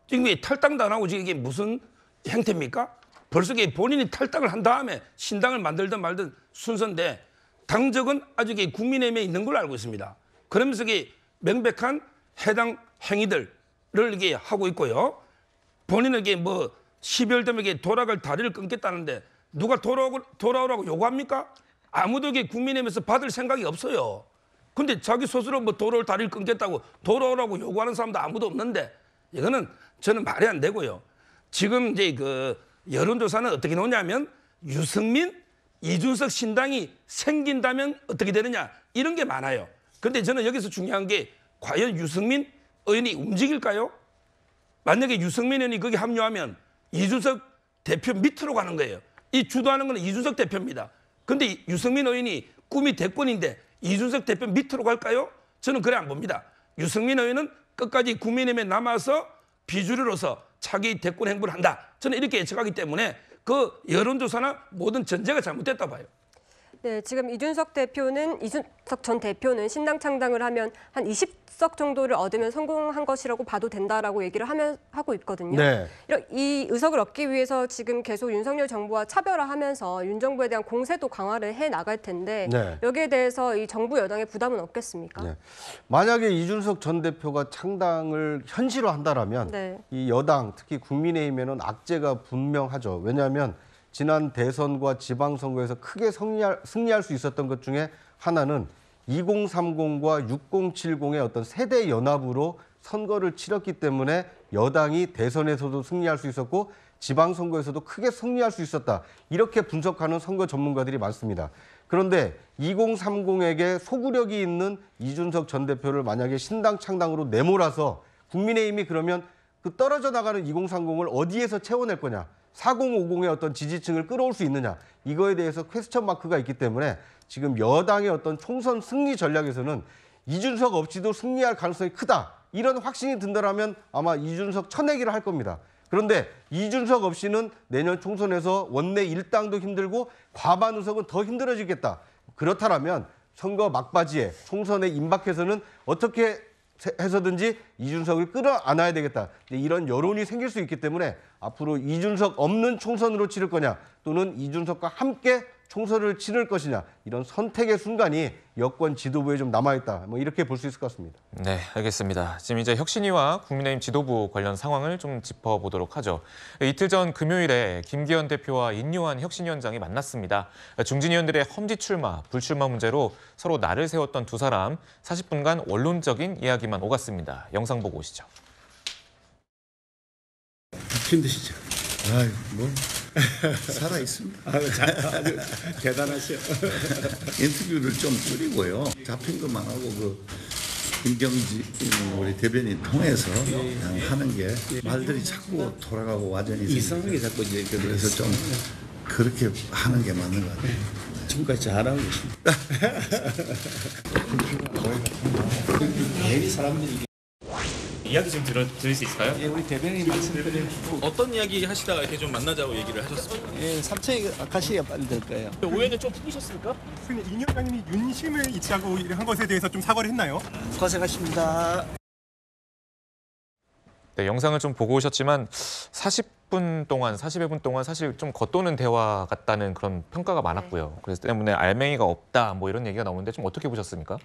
지금 이 탈당도 안 하고 지금 이게 무슨 행태입니까? 벌써 이게 본인이 탈당을 한 다음에 신당을 만들든 말든 순서인데 당적은 아직 국민의힘에 있는 걸로 알고 있습니다. 그러면서 이게 명백한 해당 행위들을 이게 하고 있고요. 본인에게 뭐 시별됨에게 돌아갈 다리를 끊겠다는데 누가 돌아오고, 돌아오라고 요구합니까? 아무도 이게 국민의힘에서 받을 생각이 없어요. 근데 자기 스스로 뭐 돌아올 다리를 끊겠다고 돌아오라고 요구하는 사람도 아무도 없는데 이거는 저는 말이 안 되고요. 지금 이제 그 여론조사는 어떻게 나오냐면 유승민, 이준석 신당이 생긴다면 어떻게 되느냐 이런 게 많아요. 근데 저는 여기서 중요한 게 과연 유승민 의원이 움직일까요? 만약에 유승민 의원이 거기 합류하면 이준석 대표 밑으로 가는 거예요. 이 주도하는 건 이준석 대표입니다. 근데 유승민 의원이 꿈이 대권인데 이준석 대표 밑으로 갈까요? 저는 그래 안 봅니다. 유승민 의원은 끝까지 국민의힘에 남아서 비주류로서 차기 대권 행보를 한다. 저는 이렇게 예측하기 때문에 그 여론조사나 모든 전제가 잘못됐다 봐요. 네, 지금 이준석 대표는 이준석 전 대표는 신당 창당을 하면 한 20석 정도를 얻으면 성공한 것이라고 봐도 된다라고 얘기를 하면 하고 있거든요. 네. 이 의석을 얻기 위해서 지금 계속 윤석열 정부와 차별화하면서 윤 정부에 대한 공세도 강화를 해 나갈 텐데 네. 여기에 대해서 이 정부 여당의 부담은 없겠습니까? 네. 만약에 이준석 전 대표가 창당을 현실화한다라면 네. 이 여당 특히 국민의힘에는 악재가 분명하죠. 왜냐하면 지난 대선과 지방선거에서 크게 승리할, 승리할 수 있었던 것 중에 하나는 2030과 6070의 어떤 세대 연합으로 선거를 치렀기 때문에 여당이 대선에서도 승리할 수 있었고 지방선거에서도 크게 승리할 수 있었다. 이렇게 분석하는 선거 전문가들이 많습니다. 그런데 2030에게 소구력이 있는 이준석 전 대표를 만약에 신당 창당으로 내몰아서 국민의힘이 그러면 그 떨어져 나가는 2030을 어디에서 채워낼 거냐. 4050의 어떤 지지층을 끌어올 수 있느냐 이거에 대해서 퀘스천 마크가 있기 때문에 지금 여당의 어떤 총선 승리 전략에서는 이준석 없이도 승리할 가능성이 크다 이런 확신이 든다라면 아마 이준석 쳐내기를 할 겁니다. 그런데 이준석 없이는 내년 총선에서 원내 일당도 힘들고 과반 의석은 더 힘들어지겠다. 그렇다라면 선거 막바지에 총선에 임박해서는 어떻게 해서든지 이준석을 끌어안아야 되겠다. 이런 여론이 생길 수 있기 때문에 앞으로 이준석 없는 총선으로 치를 거냐 또는 이준석과 함께 총선을 치를 것이냐 이런 선택의 순간이 여권 지도부에 좀 남아있다 뭐 이렇게 볼 수 있을 것 같습니다. 네, 알겠습니다. 지금 이제 혁신위와 국민의힘 지도부 관련 상황을 좀 짚어보도록 하죠. 이틀 전 금요일에 김기현 대표와 인요한 혁신위원장이 만났습니다. 중진위원들의 험지 출마, 불출마 문제로 서로 날을 세웠던 두 사람 40분간 원론적인 이야기만 오갔습니다. 영상 보고 오시죠. 미친 듯죠 아이 뭐. 살아 있습니다. 아, 네. 아주 대단하시오. 인터뷰를 좀 줄이고요. 잡힌 것만 하고 그 김경지 우리 대변인 통해서 그냥 하는 게 말들이 자꾸 돌아가고 와전이 이상하게 자꾸 이제 그래서 좀 그렇게 하는 게 맞는 것 같아요. 네. 지금까지 잘하고 계십니다. 괜히 사람들이 이야기 좀 들어, 들을 수 있을까요? 예, 우리 대변인 말씀드린 어떤 이야기 하시다가 이렇게 좀 만나자고 얘기를 하셨습니까? 예, 3층 아카시가 빨리 거예요. 오해는 좀 풀리셨습니까? 교수님, 이 년장님이 윤심을 이치고한 것에 대해서 좀 사과를 했나요? 고생하십니다. 네, 영상을 좀 보고 오셨지만 40분 동안, 40여 분 동안 사실 좀 겉도는 대화 같다는 그런 평가가 많았고요. 네. 그래서 때문에 알맹이가 없다, 뭐 이런 얘기가 나오는데 좀 어떻게 보셨습니까?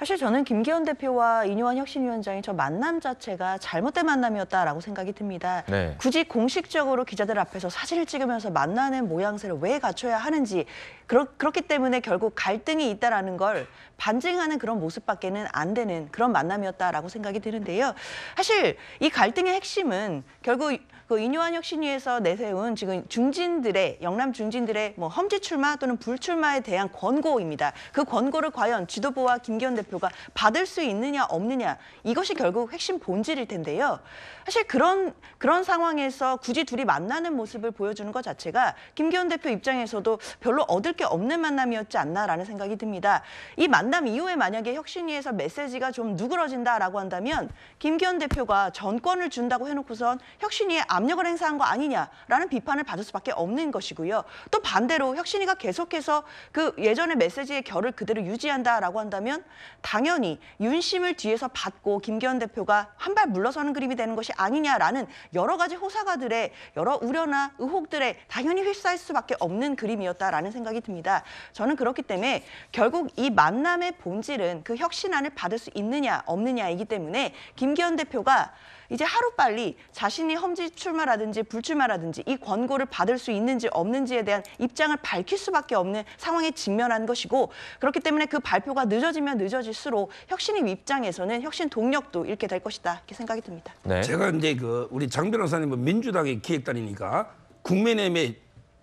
사실 저는 김기현 대표와 이뇨환 혁신위원장이 저 만남 자체가 잘못된 만남이었다라고 생각이 듭니다. 네. 굳이 공식적으로 기자들 앞에서 사진을 찍으면서 만나는 모양새를 왜 갖춰야 하는지 그렇, 그렇기 때문에 결국 갈등이 있다라는 걸 반증하는 그런 모습밖에는 안 되는 그런 만남이었다라고 생각이 드는데요. 사실 이 갈등의 핵심은 결국 그 인요한 혁신위에서 내세운 지금 중진들의 영남 중진들의 뭐 험지 출마 또는 불출마에 대한 권고입니다. 그 권고를 과연 지도부와 김기현 대표가 받을 수 있느냐 없느냐 이것이 결국 핵심 본질일 텐데요. 사실 그런 그런 상황에서 굳이 둘이 만나는 모습을 보여주는 것 자체가 김기현 대표 입장에서도 별로 얻을 게 없는 만남이었지 않나라는 생각이 듭니다. 이 만남 이후에 만약에 혁신위에서 메시지가 좀 누그러진다라고 한다면 김기현 대표가 전권을 준다고 해놓고선 혁신위에 압력을 행사한 거 아니냐라는 비판을 받을 수밖에 없는 것이고요. 또 반대로 혁신위가 계속해서 그 예전의 메시지의 결을 그대로 유지한다라고 한다면 당연히 윤심을 뒤에서 받고 김기현 대표가 한 발 물러서는 그림이 되는 것이 것이 아니냐라는 여러 가지 호사가들의 여러 우려나 의혹들에 당연히 휩싸일 수밖에 없는 그림이었다라는 생각이 듭니다. 저는 그렇기 때문에 결국 이 만남의 본질은 그 혁신안을 받을 수 있느냐 없느냐이기 때문에 김기현 대표가 이제 하루빨리 자신이 험지 출마라든지 불출마라든지 이 권고를 받을 수 있는지 없는지에 대한 입장을 밝힐 수밖에 없는 상황에 직면한 것이고 그렇기 때문에 그 발표가 늦어지면 늦어질수록 혁신의 입장에서는 혁신 동력도 잃게 될 것이다 이렇게 생각이 듭니다. 네. 제가 이제 그 우리 장 변호사님은 뭐 민주당의 기획단이니까 국민의힘에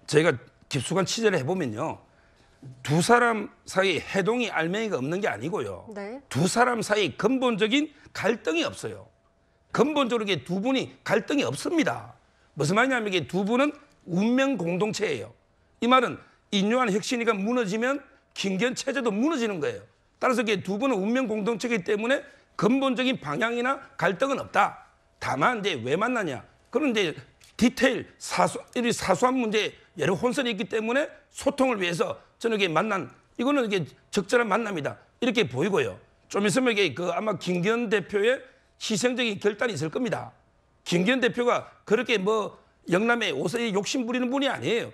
저가 깊숙한 취재를 해보면요. 두 사람 사이 해동이 알맹이가 없는 게 아니고요. 네. 두 사람 사이 근본적인 갈등이 없어요. 근본적으로 두 분이 갈등이 없습니다. 무슨 말이냐면 이게 두 분은 운명 공동체예요. 이 말은 인류한 혁신이가 무너지면 김견 체제도 무너지는 거예요. 따라서 이게 두 분은 운명 공동체이기 때문에 근본적인 방향이나 갈등은 없다. 다만 이제 왜 만나냐? 그런 이 디테일 사소 이 사소한 문제 여러 혼선이 있기 때문에 소통을 위해서 저녁에 만난 이거는 이게 적절한 만남이다 이렇게 보이고요. 좀 있으면 이게 그 아마 김기현 대표의 희생적인 결단이 있을 겁니다. 김기현 대표가 그렇게 뭐 영남에 오세에 욕심 부리는 분이 아니에요.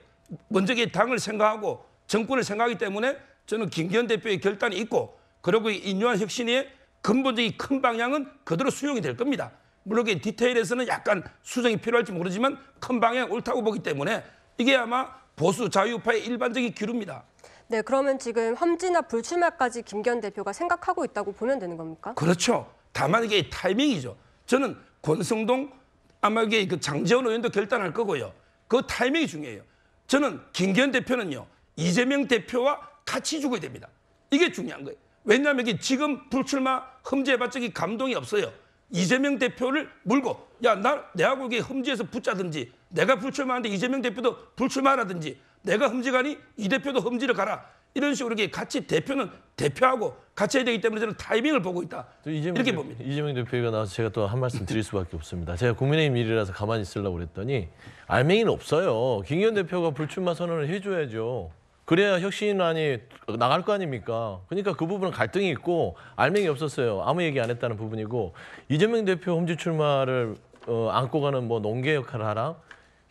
먼저 당을 생각하고 정권을 생각하기 때문에 저는 김기현 대표의 결단이 있고 그리고 인류한 혁신의 근본적인 큰 방향은 그대로 수용이 될 겁니다. 물론 그 디테일에서는 약간 수정이 필요할지 모르지만 큰 방향 옳다고 보기 때문에 이게 아마 보수 자유파의 일반적인 기류입니다. 네, 그러면 지금 험지나 불출마까지 김기현 대표가 생각하고 있다고 보면 되는 겁니까? 그렇죠. 다만 이게 타이밍이죠. 저는 권성동 아마 이게 그 장재원 의원도 결단할 거고요. 그 타이밍이 중요해요. 저는 김기현 대표는요. 이재명 대표와 같이 죽어야 됩니다. 이게 중요한 거예요. 왜냐하면 이게 지금 불출마 흠제해봤자 감동이 없어요. 이재명 대표를 물고 야 나 내하고 이게 흠지에서 붙자든지 내가 불출마하는데 이재명 대표도 불출마라든지 내가 흠지가니 이 대표도 흠지를 가라 이런 식으로 이렇게 같이 대표는 대표하고 같이 해야 되기 때문에 저는 타이밍을 보고 있다. 이재명, 이렇게 봅니다. 이재명 대표가 나와서 제가 또 한 말씀 드릴 수밖에 없습니다. 제가 국민의힘 일이라서 가만히 있으려고 그랬더니 알맹이는 없어요. 김기현 대표가 불출마 선언을 해줘야죠. 그래야 혁신안이 나갈 거 아닙니까? 그러니까 그 부분은 갈등이 있고 알맹이 없었어요. 아무 얘기 안 했다는 부분이고 이재명 대표 홈지 출마를 어, 안고 가는 뭐 농계 역할을 하라?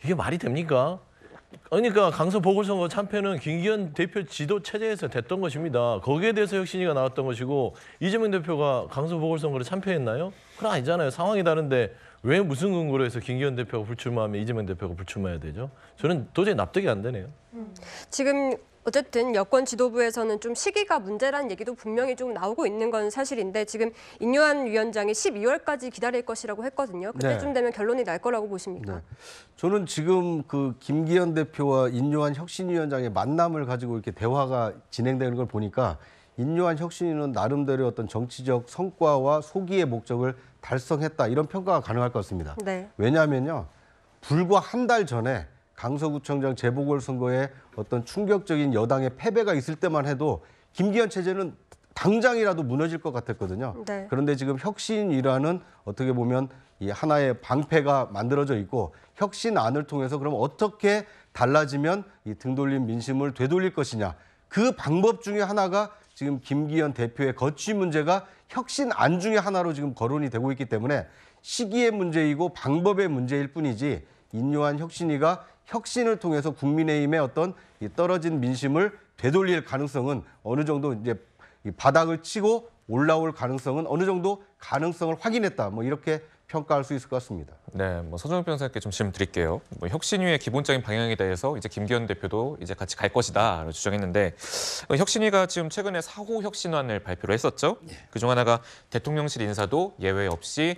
이게 말이 됩니까? 그러니까 강서 보궐선거 참패는 김기현 대표 지도 체제에서 됐던 것입니다. 거기에 대해서 혁신위가 나왔던 것이고 이재명 대표가 강서 보궐선거를 참패했나요? 그건 아니잖아요. 상황이 다른데 왜 무슨 근거로 해서 김기현 대표가 불출마하면 이재명 대표가 불출마해야 되죠? 저는 도저히 납득이 안 되네요. 음. 지금 어쨌든 여권 지도부에서는 좀 시기가 문제란 얘기도 분명히 좀 나오고 있는 건 사실인데 지금 인요한 위원장이 12월까지 기다릴 것이라고 했거든요. 그때쯤 네. 되면 결론이 날 거라고 보십니까? 네. 저는 지금 그 김기현 대표와 인요한 혁신위원장의 만남을 가지고 이렇게 대화가 진행되는 걸 보니까 인요한 혁신위는 나름대로 어떤 정치적 성과와 소기의 목적을 달성했다 이런 평가가 가능할 것 같습니다. 네. 왜냐하면요 불과 한 달 전에 강서구청장 재보궐선거에 어떤 충격적인 여당의 패배가 있을 때만 해도 김기현 체제는 당장이라도 무너질 것 같았거든요. 네. 그런데 지금 혁신이라는 어떻게 보면 이 하나의 방패가 만들어져 있고 혁신안을 통해서 그럼 어떻게 달라지면 이 등돌림 민심을 되돌릴 것이냐. 그 방법 중에 하나가 지금 김기현 대표의 거취 문제가 혁신안 중의 하나로 지금 거론이 되고 있기 때문에 시기의 문제이고 방법의 문제일 뿐이지 인요한 혁신이가 혁신을 통해서 국민의힘의 어떤 떨어진 민심을 되돌릴 가능성은 어느 정도 이제 바닥을 치고 올라올 가능성은 어느 정도 가능성을 확인했다. 뭐 이렇게 평가할 수 있을 것 같습니다. 네, 뭐 서정욱 변호사께 좀 질문 드릴게요. 뭐 혁신위의 기본적인 방향에 대해서 이제 김기현 대표도 이제 같이 갈 것이다 주장했는데 어, 혁신위가 지금 최근에 사호 혁신안을 발표를 했었죠. 네. 그중 하나가 대통령실 인사도 예외 없이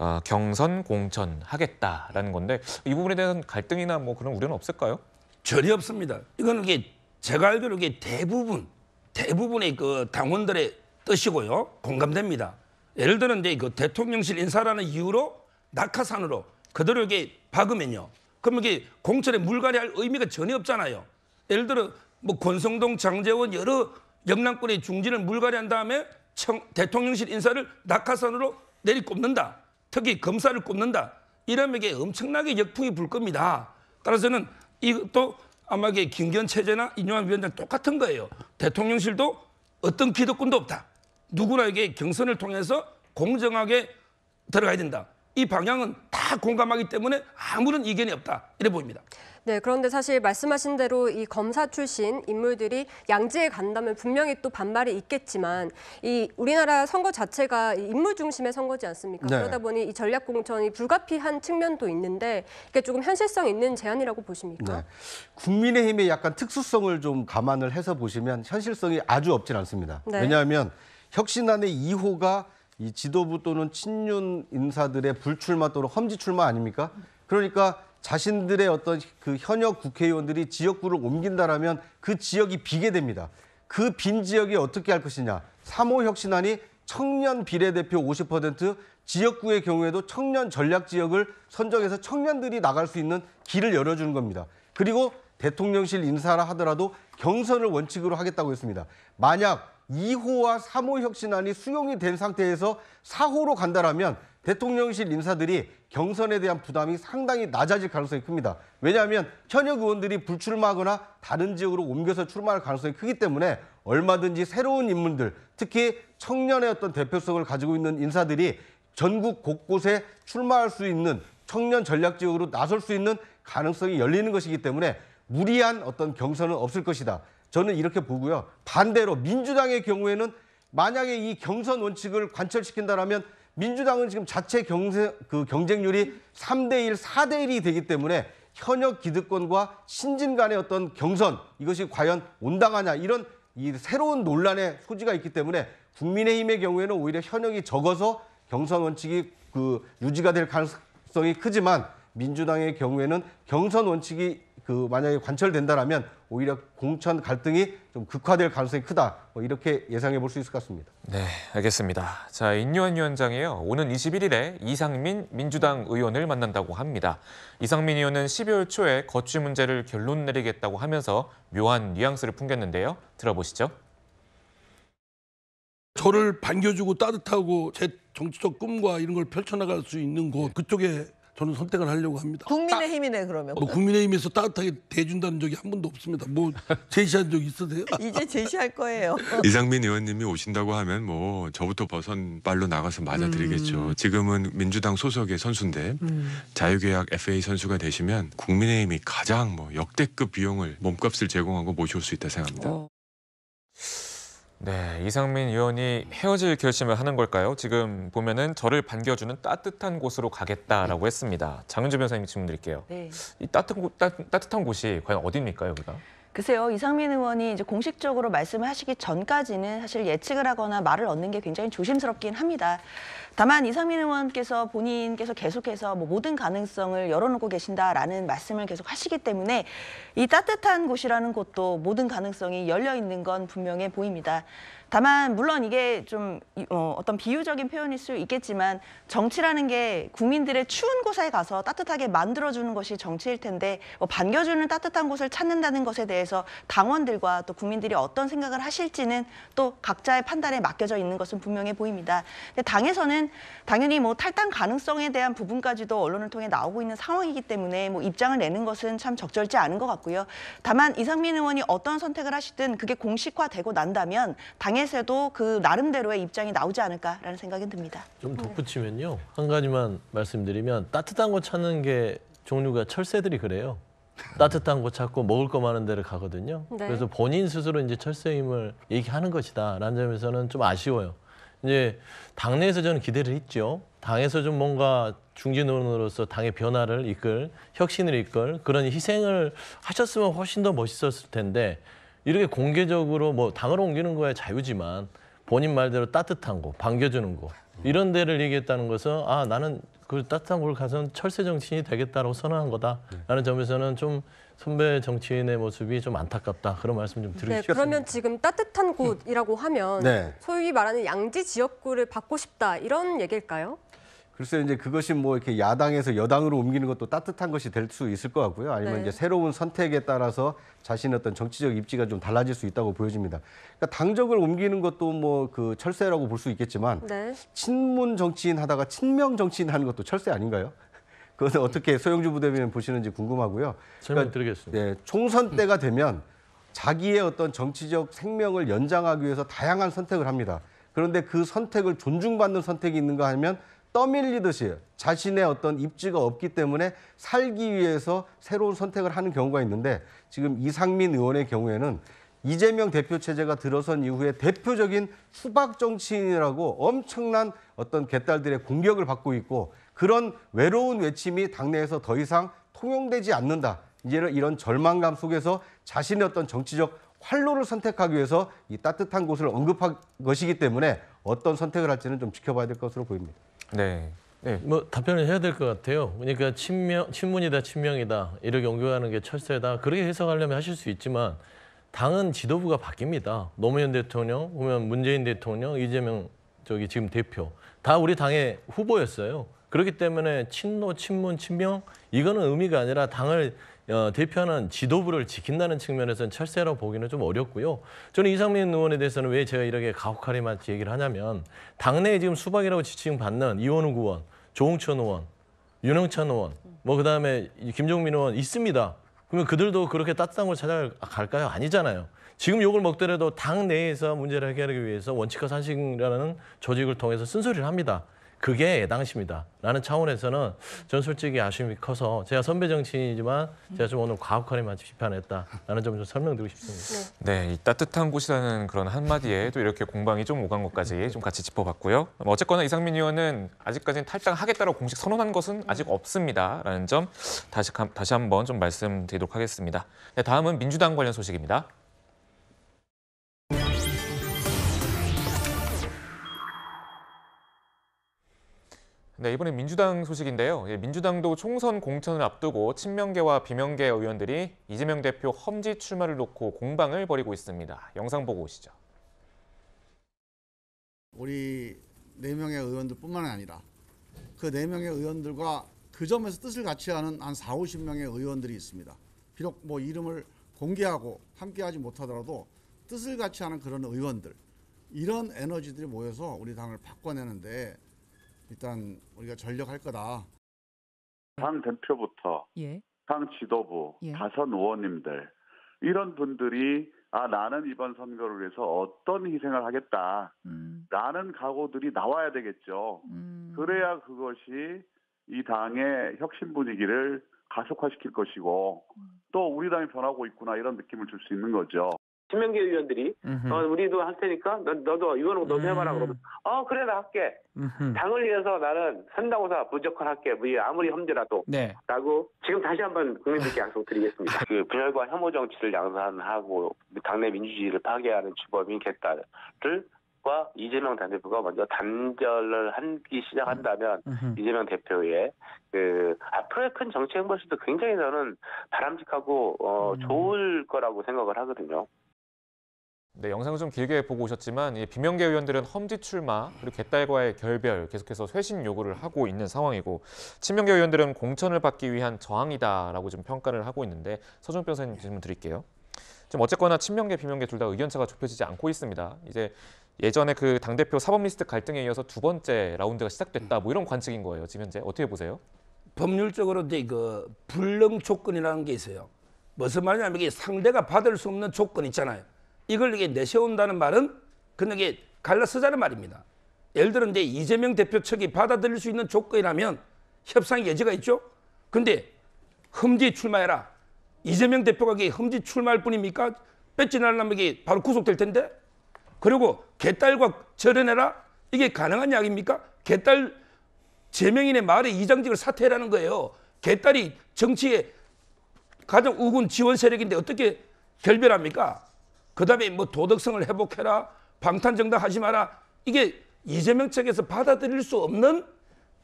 어, 경선 공천 하겠다라는 건데 이 부분에 대한 갈등이나 뭐 그런 우려는 없을까요? 전혀 없습니다. 이건 이게 제가 알기로 이게 대부분 대부분의 그 당원들의 뜻이고요 공감됩니다. 예를 들면 이제 그 대통령실 인사라는 이유로 낙하산으로 그들을 이게 박으면요. 그러면 이게 공천에 물갈이할 의미가 전혀 없잖아요. 예를 들어 뭐 권성동, 장재원 여러 영남권의 중진을 물갈이한 다음에 청, 대통령실 인사를 낙하산으로 내리꼽는다. 특히 검사를 꼽는다. 이러면게 엄청나게 역풍이 불 겁니다. 따라서는 이것도 아마 김기현 체제나 이념환 위원장 똑같은 거예요. 대통령실도 어떤 기득권도 없다. 누구나 에게 경선을 통해서 공정하게 들어가야 된다. 이 방향은 다 공감하기 때문에 아무런 이견이 없다. 이래 보입니다. 네, 그런데 사실 말씀하신 대로 이 검사 출신 인물들이 양지에 간다면 분명히 또 반발이 있겠지만 이 우리나라 선거 자체가 인물 중심의 선거지 않습니까? 네. 그러다 보니 이 전략 공천이 불가피한 측면도 있는데 이게 조금 현실성 있는 제안이라고 보십니까? 네. 국민의힘의 약간 특수성을 좀 감안을 해서 보시면 현실성이 아주 없진 않습니다. 네. 왜냐하면 혁신안의 2호가 이 지도부 또는 친윤 인사들의 불출마 또는 험지 출마 아닙니까? 그러니까 자신들의 어떤 그 현역 국회의원들이 지역구를 옮긴다라면 그 지역이 비게 됩니다. 그 빈 지역이 어떻게 할 것이냐. 3호 혁신안이 청년 비례대표 50%, 지역구의 경우에도 청년 전략 지역을 선정해서 청년들이 나갈 수 있는 길을 열어주는 겁니다. 그리고 대통령실 인사라 하더라도 경선을 원칙으로 하겠다고 했습니다. 만약 2호와 3호 혁신안이 수용이 된 상태에서 4호로 간다라면 대통령실 인사들이 경선에 대한 부담이 상당히 낮아질 가능성이 큽니다. 왜냐하면 현역 의원들이 불출마하거나 다른 지역으로 옮겨서 출마할 가능성이 크기 때문에 얼마든지 새로운 인물들, 특히 청년의 어떤 대표성을 가지고 있는 인사들이 전국 곳곳에 출마할 수 있는 청년 전략 지역으로 나설 수 있는 가능성이 열리는 것이기 때문에 무리한 어떤 경선은 없을 것이다. 저는 이렇게 보고요. 반대로 민주당의 경우에는 만약에 이 경선 원칙을 관철시킨다라면 민주당은 지금 자체 경쟁그 경쟁률이 3대 1, 4대 1이 되기 때문에 현역 기득권과 신진 간의 어떤 경선 이것이 과연 온당하냐 이런 이 새로운 논란의 소지가 있기 때문에 국민의힘의 경우에는 오히려 현역이 적어서 경선 원칙이 그 유지가 될 가능성이 크지만 민주당의 경우에는 경선 원칙이 그 만약에 관철된다라면 오히려 공천 갈등이 좀 극화될 가능성이 크다. 뭐 이렇게 예상해 볼 수 있을 것 같습니다. 네, 알겠습니다. 자, 인요한 위원장이요. 오는 21일에 이상민 민주당 의원을 만난다고 합니다. 이상민 의원은 12월 초에 거취 문제를 결론 내리겠다고 하면서 묘한 뉘앙스를 풍겼는데요. 들어보시죠. 저를 반겨주고 따뜻하고 제 정치적 꿈과 이런 걸 펼쳐나갈 수 있는 곳 그쪽에 저는 선택을 하려고 합니다. 국민의 힘이네 그러면. 뭐 국민의힘에서 따뜻하게 대준다는 적이 한 번도 없습니다. 뭐 제시한 적 있으세요? 이제 제시할 거예요. 이상민 의원님이 오신다고 하면 뭐 저부터 벗은 발로 나가서 맞아드리겠죠. 음. 지금은 민주당 소속의 선수인데 음. 자유계약 FA 선수가 되시면 국민의힘이 가장 뭐 역대급 비용을 몸값을 제공하고 모셔올 수 있다 생각합니다. 어. 네, 이상민 의원이 헤어질 결심을 하는 걸까요? 지금 보면은 저를 반겨주는 따뜻한 곳으로 가겠다라고 했습니다. 장윤주 변호사님 질문 드릴게요. 네. 이 따뜻, 따, 따뜻한 곳이 과연 어디입니까, 여기가? 글쎄요, 이상민 의원이 이제 공식적으로 말씀을 하시기 전까지는 사실 예측을 하거나 말을 얻는 게 굉장히 조심스럽긴 합니다. 다만 이상민 의원께서 본인께서 계속해서 뭐 모든 가능성을 열어놓고 계신다라는 말씀을 계속 하시기 때문에 이 따뜻한 곳이라는 곳도 모든 가능성이 열려 있는 건 분명해 보입니다. 다만 물론 이게 좀 어, 어떤 비유적인 표현일 수 있겠지만 정치라는 게 국민들의 추운 곳에 가서 따뜻하게 만들어주는 것이 정치일 텐데 뭐 반겨주는 따뜻한 곳을 찾는다는 것에 대해서 당원들과 또 국민들이 어떤 생각을 하실지는 또 각자의 판단에 맡겨져 있는 것은 분명해 보입니다. 근데 당에서는 당연히 뭐 탈당 가능성에 대한 부분까지도 언론을 통해 나오고 있는 상황이기 때문에 뭐 입장을 내는 것은 참 적절치 않은 것 같고요. 다만 이상민 의원이 어떤 선택을 하시든 그게 공식화되고 난다면 당의 당에서도 그 나름대로의 입장이 나오지 않을까라는 생각이 듭니다. 좀 덧붙이면요. 한 가지만 말씀드리면 따뜻한 거 찾는 게 종류가 철새들이 그래요. 따뜻한 거 찾고 먹을 거 많은 데를 가거든요. 네. 그래서 본인 스스로 이제 철새임을 얘기하는 것이다라는 점에서는 좀 아쉬워요. 이제 당내에서 저는 기대를 했죠. 당에서 좀 뭔가 중진원으로서 당의 변화를 이끌, 혁신을 이끌 그런 희생을 하셨으면 훨씬 더 멋있었을 텐데 이렇게 공개적으로 뭐 당을 옮기는 거야 자유지만 본인 말대로 따뜻한 곳, 반겨주는 곳 이런 데를 얘기했다는 것은 아 나는 그 따뜻한 곳을 가서는 철새 정치인이 되겠다라고 선언한 거다라는 점에서는 좀 선배 정치인의 모습이 좀 안타깝다 그런 말씀 좀 드리고 네, 싶습니다. 그러면 지금 따뜻한 곳이라고 하면 네. 소위 말하는 양지 지역구를 받고 싶다 이런 얘기일까요? 글쎄 이제 그것이 뭐 이렇게 야당에서 여당으로 옮기는 것도 따뜻한 것이 될 수 있을 것 같고요. 아니면 네. 이제 새로운 선택에 따라서 자신의 어떤 정치적 입지가 좀 달라질 수 있다고 보여집니다. 그러니까 당적을 옮기는 것도 뭐 그 철새라고 볼 수 있겠지만 네. 친문 정치인 하다가 친명 정치인 하는 것도 철새 아닌가요? 그것은 어떻게 소영주 부대변인 보시는지 궁금하고요. 질문 그러니까, 드리겠습니다. 네, 총선 때가 되면 자기의 어떤 정치적 생명을 연장하기 위해서 다양한 선택을 합니다. 그런데 그 선택을 존중받는 선택이 있는가 하면 떠밀리듯이 자신의 어떤 입지가 없기 때문에 살기 위해서 새로운 선택을 하는 경우가 있는데 지금 이상민 의원의 경우에는 이재명 대표 체제가 들어선 이후에 대표적인 수박 정치인이라고 엄청난 어떤 개딸들의 공격을 받고 있고 그런 외로운 외침이 당내에서 더 이상 통용되지 않는다. 이제는 이런 절망감 속에서 자신의 어떤 정치적 활로를 선택하기 위해서 이 따뜻한 곳을 언급한 것이기 때문에 어떤 선택을 할지는 좀 지켜봐야 될 것으로 보입니다. 네. 네. 뭐 답변을 해야 될 것 같아요. 그러니까 친명, 친문이다, 친명이다 이렇게 옹교하는 게 철새다 그렇게 해석하려면 하실 수 있지만 당은 지도부가 바뀝니다. 노무현 대통령, 보면 문재인 대통령, 이재명 저기 지금 대표 다 우리 당의 후보였어요. 그렇기 때문에 친노, 친문, 친명 이거는 의미가 아니라 당을 어, 대표하는 지도부를 지킨다는 측면에서는 철새라고 보기는 좀 어렵고요. 저는 이상민 의원에 대해서는 왜 제가 이렇게 가혹하리 마치 얘기를 하냐면 당내에 지금 수박이라고 지칭받는 이원우 의원, 조홍천 의원, 윤영찬 의원, 뭐 그다음에 김종민 의원 있습니다. 그러면 그들도 그렇게 따뜻한 걸 찾아갈까요? 아니잖아요. 지금 욕을 먹더라도 당 내에서 문제를 해결하기 위해서 원칙과 사식이라는 조직을 통해서 쓴소리를 합니다. 그게 당시니다 라는 차원에서는 전 솔직히 아쉬움이 커서 제가 선배 정치인이지만 제가 좀 오늘 과학하게만 비판했다라는 점을 좀 설명드리고 싶습니다. 네, 따뜻한 곳이라는 그런 한마디에 또 이렇게 공방이 좀 오간 것까지 좀 같이 짚어봤고요. 뭐 어쨌거나 이상민 의원은 아직까지는 탈당하겠다고 공식 선언한 것은 아직 없습니다라는 점 다시, 다시 한번 좀 말씀드리도록 하겠습니다. 네, 다음은 민주당 관련 소식입니다. 네, 이번에 민주당 소식인데요. 예, 민주당도 총선 공천을 앞두고 친명계와 비명계 의원들이 이재명 대표 험지 출마를 놓고 공방을 벌이고 있습니다. 영상 보고 오시죠. 우리 4 명의 의원들뿐만 아니라 그4 명의 의원들과 그 점에서 뜻을 같이 하는 한 4, 50명의 의원들이 있습니다. 비록 뭐 이름을 공개하고 함께하지 못하더라도 뜻을 같이 하는 그런 의원들 이런 에너지들이 모여서 우리 당을 바꿔내는데 일단 우리가 전력할 거다. 당 대표부터 예. 당 지도부, 예. 다선 의원님들 이런 분들이 아 나는 이번 선거를 위해서 어떤 희생을 하겠다 음. 라는 음. 각오들이 나와야 되겠죠. 음. 그래야 그것이 이 당의 혁신 분위기를 가속화시킬 것이고 음. 또 우리 당이 변하고 있구나 이런 느낌을 줄 수 있는 거죠. 김명계 의원들이 어, 우리도 할 테니까 너, 너도 이거는 너도 해봐라 음. 그러면 어 그래 나 할게 음흠. 당을 위해서 나는 선다고사 무조건 할게 뭐 아무리 험지라도 네. 라고 지금 다시 한번 국민들께 약속드리겠습니다 그 분열과 혐오 정치를 양산하고 당내 민주주의를 파괴하는 주범인 개딸을 과 이재명 당대표가 먼저 단절을 하기 시작한다면 으흠. 이재명 대표의 그 앞으로의 큰 정치 행보에서도 굉장히 저는 바람직하고 어 음. 좋을 거라고 생각을 하거든요. 네, 영상을 좀 길게 보고 오셨지만 이 비명계 의원들은 험지 출마 그리고 개딸과의 결별 계속해서 쇄신 요구를 하고 있는 상황이고 친명계 의원들은 공천을 받기 위한 저항이다라고 지 평가를 하고 있는데 서종 변호사님 질문 드릴게요. 지금 어쨌거나 친명계 비명계 둘 다 의견차가 좁혀지지 않고 있습니다. 이제 예전에 그 당대표 사법리스트 갈등에 이어서 두 번째 라운드가 시작됐다 뭐 이런 관측인 거예요. 지금 현재 어떻게 보세요? 법률적으로 이그 불능 조건이라는 게 있어요. 무슨 말이냐면 이게 상대가 받을 수 없는 조건 있잖아요. 이걸 이게 내세운다는 말은 그에게 그러니까 갈라서자는 말입니다. 예를 들어 이제 이재명 대표 측이 받아들일 수 있는 조건이라면 협상예 여지가 있죠. 근데 험지 출마해라. 이재명 대표가 이게 험지 출마할 뿐입니까? 뺏지 날라면 이게 바로 구속될 텐데. 그리고 개딸과 절연해라. 이게 가능한 약입니까 개딸 제명인의 말에 이장직을 사퇴하라는 거예요. 개딸이 정치에 가장 우군 지원 세력인데 어떻게 결별합니까? 그다음에 뭐 도덕성을 회복해라 방탄정당 하지 마라 이게 이재명 측에서 받아들일 수 없는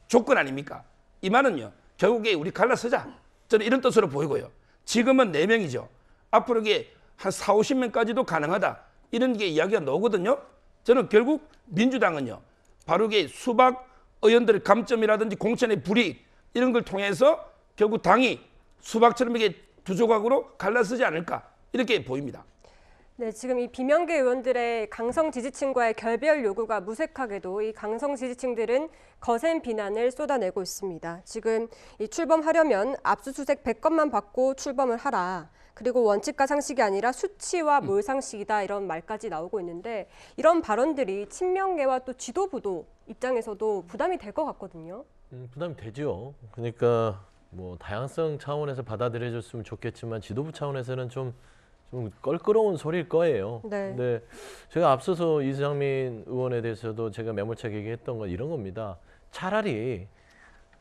조건 아닙니까? 이 말은요 결국에 우리 갈라서자 저는 이런 뜻으로 보이고요 지금은 4명이죠 앞으로 이게 한 4, 50명까지도 가능하다 이런 게 이야기가 나오거든요 저는 결국 민주당은요 바로 게 수박 의원들의 감점이라든지 공천의 불이익 이런 걸 통해서 결국 당이 수박처럼 이게 두 조각으로 갈라서지 않을까 이렇게 보입니다. 네, 지금 이 비명계 의원들의 강성 지지층과의 결별 요구가 무색하게도 이 강성 지지층들은 거센 비난을 쏟아내고 있습니다. 지금 이 출범하려면 압수수색 100건만 받고 출범을 하라. 그리고 원칙과 상식이 아니라 수치와 음. 몰상식이다 이런 말까지 나오고 있는데 이런 발언들이 친명계와 또 지도부도 입장에서도 부담이 될 것 같거든요. 음, 부담이 되죠. 그러니까 뭐 다양성 차원에서 받아들여줬으면 좋겠지만 지도부 차원에서는 좀좀 껄끄러운 소리일 거예요. 네. 근데 제가 앞서서 이상민 의원에 대해서도 제가 매몰차게 얘기했던 건 이런 겁니다. 차라리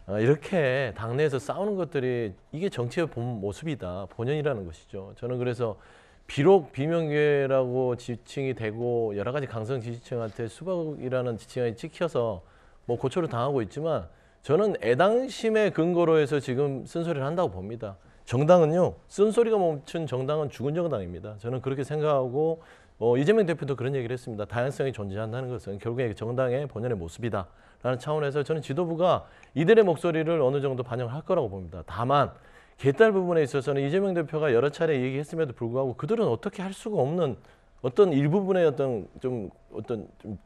어, 이렇게 당내에서 싸우는 것들이 이게 정치의 본 모습이다. 본연이라는 것이죠. 저는 그래서 비록 비명계라고 지칭이 되고 여러 가지 강성 지지층한테 수박이라는 지칭이 찍혀서 뭐 고초를 당하고 있지만 저는 애당심의 근거로 해서 지금 쓴소리를 한다고 봅니다. 정당은요 쓴소리가 멈춘 정당은 죽은 정당입니다. 저는 그렇게 생각하고 어, 이재명 대표도 그런 얘기를 했습니다. 다양성이 존재한다는 것은 결국에 정당의 본연의 모습이다. 라는 차원에서 저는 지도부가 이들의 목소리를 어느 정도 반영할 거라고 봅니다. 다만 개딸 부분에 있어서는 이재명 대표가 여러 차례 얘기했음에도 불구하고 그들은 어떻게 할 수가 없는 어떤 일부분의 어떤 좀 어떤 좀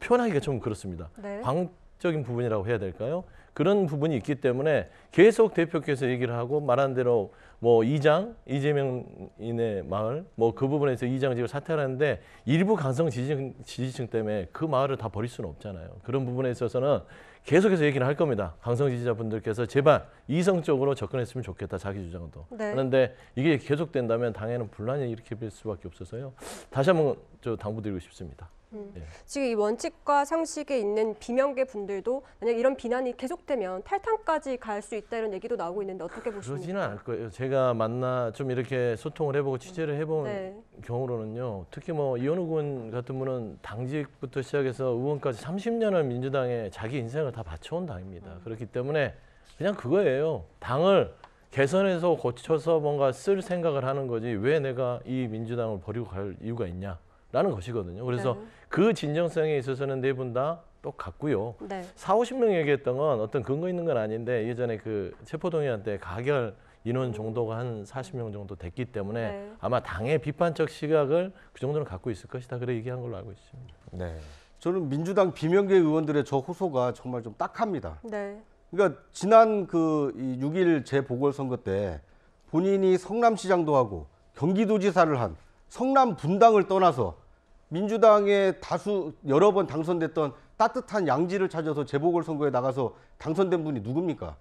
표현하기가 좀 그렇습니다. 네. 광적인 부분이라고 해야 될까요? 그런 부분이 있기 때문에 계속 대표께서 얘기를 하고 말한 대로 뭐 이장 이재명인의 마을 뭐 그 부분에서 이장 지금 사퇴하는데 일부 강성 지지층, 지지층 때문에 그 마을을 다 버릴 수는 없잖아요. 그런 부분에 있어서는 계속해서 얘기를 할 겁니다. 강성 지지자분들께서 제발 이성적으로 접근했으면 좋겠다 자기 주장도. 네. 그런데 이게 계속된다면 당에는 분란이 일으킬 수밖에 없어서요. 다시 한번 저 당부드리고 싶습니다. 음. 네. 지금 이 원칙과 상식에 있는 비명계 분들도 만약 이런 비난이 계속되면 탈탄까지 갈 수 있다 이런 얘기도 나오고 있는데 어떻게 보십니까? 그러지는 않을 거예요. 제가 만나 좀 이렇게 소통을 해보고 취재를 해본 네. 경우로는요. 특히 뭐 이현우 군 같은 분은 당직부터 시작해서 의원까지 30년을 민주당에 자기 인생을 다 바쳐온 당입니다. 음. 그렇기 때문에 그냥 그거예요. 당을 개선해서 고쳐서 뭔가 쓸 생각을 하는 거지 왜 내가 이 민주당을 버리고 갈 이유가 있냐. 라는 것이거든요. 그래서 네. 그 진정성에 있어서는 네 분 다 똑같고요. 네. 4, 50명 얘기했던 건 어떤 근거 있는 건 아닌데 예전에 그체포동의한때 가결 인원 음. 정도가 한 40명 정도 됐기 때문에 네. 아마 당의 비판적 시각을 그 정도는 갖고 있을 것이다. 그래 얘기한 걸로 알고 있습니다. 네. 저는 민주당 비명계 의원들의 저 호소가 정말 좀 딱합니다. 네. 그러니까 지난 그 6일 재보궐선거 때 본인이 성남시장도 하고 경기도지사를 한 성남 분당을 떠나서 민주당의 다수 여러 번 당선됐던 따뜻한 양지를 찾아서 재보궐 선거에 나가서 당선된 분이 누굽니까?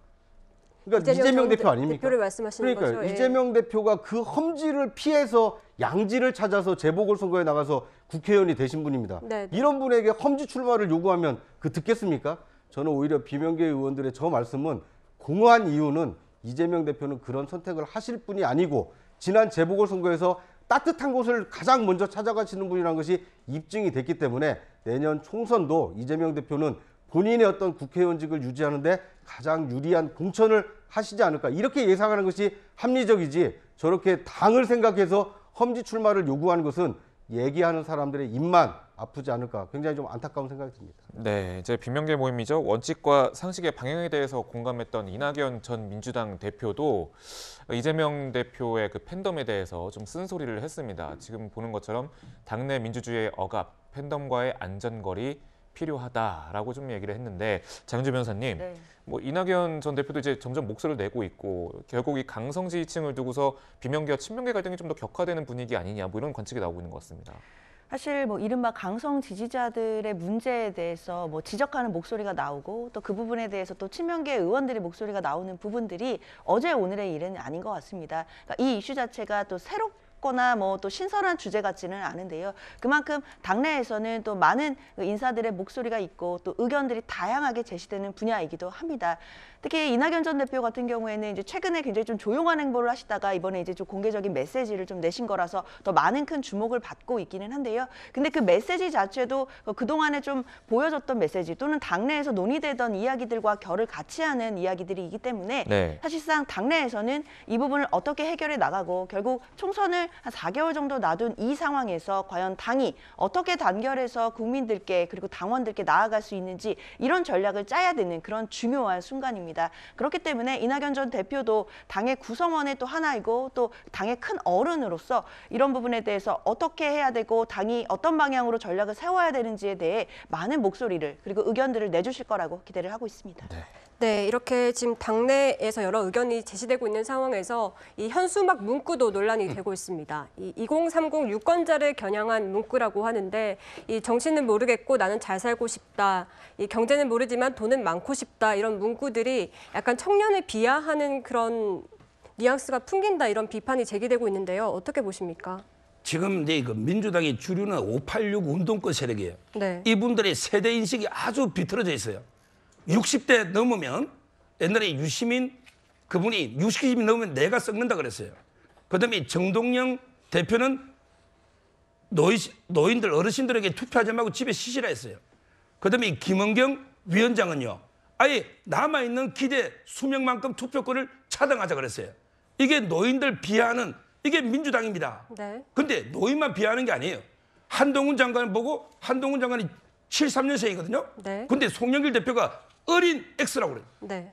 그러니까 이재명, 이재명 대표 아닙니까? 대표를 말씀하시는 그러니까 거죠. 예. 이재명 예. 대표가 그 험지를 피해서 양지를 찾아서 재보궐 선거에 나가서 국회의원이 되신 분입니다. 네네. 네. 이런 분에게 험지 출마를 요구하면 그 듣겠습니까? 저는 오히려 비명계 의원들의 저 말씀은 공허한 이유는 이재명 대표는 그런 선택을 하실 분이 아니고 지난 재보궐 선거에서 따뜻한 곳을 가장 먼저 찾아가시는 분이라는 것이 입증이 됐기 때문에 내년 총선도 이재명 대표는 본인의 어떤 국회의원직을 유지하는데 가장 유리한 공천을 하시지 않을까 이렇게 예상하는 것이 합리적이지 저렇게 당을 생각해서 험지 출마를 요구하는 것은 얘기하는 사람들의 입만 아프지 않을까 굉장히 좀 안타까운 생각이 듭니다. 네, 이제 비명계 모임이죠. 원칙과 상식의 방향에 대해서 공감했던 이낙연 전 민주당 대표도 이재명 대표의 그 팬덤에 대해서 좀 쓴소리를 했습니다. 지금 보는 것처럼 당내 민주주의의 억압, 팬덤과의 안전거리 필요하다라고 좀 얘기를 했는데 장윤 변호사님, 네. 뭐 이낙연 전 대표도 이제 점점 목소리를 내고 있고 결국 이 강성 지지층을 두고서 비명계와 친명계 갈등이 좀 더 격화되는 분위기 아니냐 뭐 이런 관측이 나오고 있는 것 같습니다. 사실 뭐 이른바 강성 지지자들의 문제에 대해서 뭐 지적하는 목소리가 나오고 또 그 부분에 대해서 또 친명계 의원들의 목소리가 나오는 부분들이 어제 오늘의 일은 아닌 것 같습니다. 그러니까 이 이슈 자체가 또 새롭 거나 뭐 또 신선한 주제 같지는 않은데요. 그만큼 당내에서는 또 많은 그 인사들의 목소리가 있고 또 의견들이 다양하게 제시되는 분야이기도 합니다. 특히 이낙연 전 대표 같은 경우에는 이제 최근에 굉장히 좀 조용한 행보를 하시다가 이번에 이제 좀 공개적인 메시지를 좀 내신 거라서 더 많은 큰 주목을 받고 있기는 한데요. 근데 그 메시지 자체도 그 그동안에 좀보여줬던 메시지 또는 당내에서 논의되던 이야기들과 결을 같이 하는 이야기들이기 때문에 네. 사실상 당내에서는 이 부분을 어떻게 해결해 나가고 결국 총선을 한 4개월 정도 놔둔 이 상황에서 과연 당이 어떻게 단결해서 국민들께 그리고 당원들께 나아갈 수 있는지 이런 전략을 짜야 되는 그런 중요한 순간입니다. 있니다 그렇기 때문에 이낙연 전 대표도 당의 구성원의 또 하나이고 또 당의 큰 어른으로서 이런 부분에 대해서 어떻게 해야 되고 당이 어떤 방향으로 전략을 세워야 되는지에 대해 많은 목소리를 그리고 의견들을 내주실 거라고 기대를 하고 있습니다. 네. 네, 이렇게 지금 당내에서 여러 의견이 제시되고 있는 상황에서 이 현수막 문구도 논란이 음. 되고 있습니다. 이 2030 유권자를 겨냥한 문구라고 하는데 이 정신은 모르겠고 나는 잘 살고 싶다. 이 경제는 모르지만 돈은 많고 싶다. 이런 문구들이 약간 청년을 비하하는 그런 뉘앙스가 풍긴다 이런 비판이 제기되고 있는데요. 어떻게 보십니까? 지금 이제 그 민주당의 주류는 586 운동권 세력이에요. 네. 이분들의 세대 인식이 아주 비틀어져 있어요. 60대 넘으면 옛날에 유시민 그분이 60이 넘으면 내가 썩는다 그랬어요. 그 다음에 정동영 대표는 노인, 노인들 어르신들에게 투표하지 말고 집에 쉬시라 했어요. 그 다음에 김은경 위원장은요. 아예 남아있는 기대 수명만큼 투표권을 차단하자 그랬어요. 이게 노인들 비하하는 이게 민주당입니다. 네. 근데 노인만 비하하는 게 아니에요. 한동훈 장관 보고 한동훈 장관이 73년생이거든요. 네. 근데 송영길 대표가 어린 X라고 그래요. 네.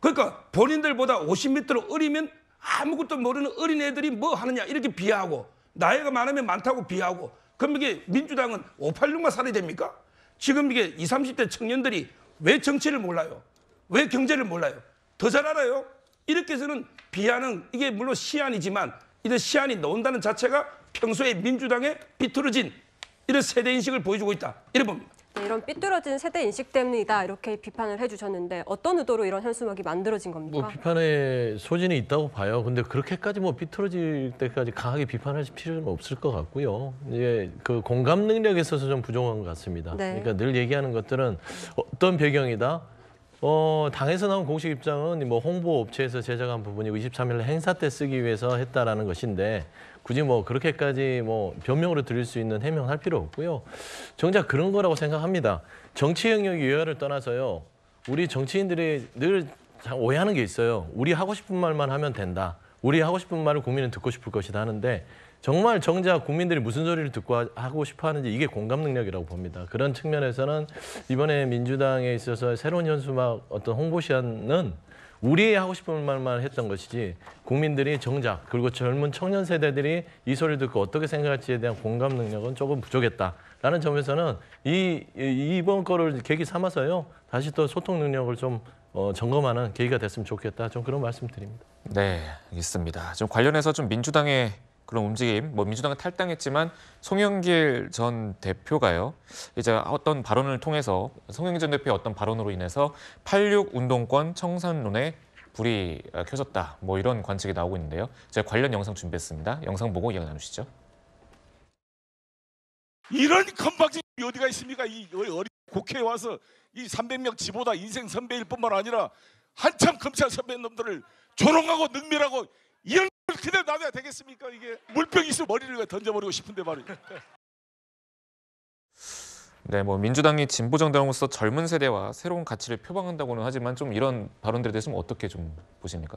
그러니까 본인들보다 50m로 어리면 아무것도 모르는 어린 애들이 뭐 하느냐 이렇게 비하하고 나이가 많으면 많다고 비하하고 그럼 이게 민주당은 586만 살이 됩니까? 지금 이게 20, 30대 청년들이 왜 정치를 몰라요? 왜 경제를 몰라요? 더 잘 알아요? 이렇게 해서는 비하는 이게 물론 시안이지만 이런 시안이 나온다는 자체가 평소에 민주당에비틀어진 이런 세대인식을 보여주고 있다. 이래 봅니다. 네, 이런 삐뚤어진 세대 인식 때문이다 이렇게 비판을 해주셨는데 어떤 의도로 이런 현수막이 만들어진 겁니까? 뭐 비판의 소진이 있다고 봐요. 근데 그렇게까지 뭐 삐뚤어질 때까지 강하게 비판할 필요는 없을 것 같고요. 이제 그 공감 능력에 있어서 좀 부족한 것 같습니다. 네. 그러니까 늘 얘기하는 것들은 어떤 배경이다. 어, 당에서 나온 공식 입장은 뭐 홍보 업체에서 제작한 부분이 23일 행사 때 쓰기 위해서 했다라는 것인데 굳이 뭐 그렇게까지 뭐 변명으로 드릴 수 있는 해명할 필요 없고요. 정작 그런 거라고 생각합니다. 정치 영역 유열를 떠나서요. 우리 정치인들이 늘 오해하는 게 있어요. 우리 하고 싶은 말만 하면 된다. 우리 하고 싶은 말을 국민은 듣고 싶을 것이다 하는데 정말 정작 국민들이 무슨 소리를 듣고 하고 싶어 하는지 이게 공감 능력이라고 봅니다. 그런 측면에서는 이번에 민주당에 있어서 새로운 현수막 어떤 홍보시안은 우리의 하고 싶은 말만 했던 것이지 국민들이 정작 그리고 젊은 청년 세대들이 이 소리를 듣고 어떻게 생각할지에 대한 공감 능력은 조금 부족했다라는 점에서는 이, 이 이번 거를 계기 삼아서요 다시 또 소통 능력을 좀 어, 점검하는 계기가 됐으면 좋겠다 좀 그런 말씀드립니다. 네, 알습니다좀 관련해서 좀 민주당의 그런 움직임, 뭐 민주당은 탈당했지만 송영길 전 대표가요. 이제 어떤 발언을 통해서 송영길 전 대표의 어떤 발언으로 인해서 86 운동권 청산론에 불이 켜졌다. 뭐 이런 관측이 나오고 있는데요. 제가 관련 영상 준비했습니다. 영상 보고 이야기 나누시죠. 이런 건방진 어디가 있습니까? 이 어린 국회에 와서 이 300명 지보다 인생 선배일 뿐만 아니라 한참 검찰 선배 놈들을 조롱하고 능멸하고 그대로 놔둬야 되겠습니까? 이게 물병 있으면 머리를 던져버리고 싶은데 말이에 네, 뭐 민주당이 진보 정당으로서 젊은 세대와 새로운 가치를 표방한다고는 하지만 좀 이런 발언들에 대해서 는 어떻게 좀 보십니까?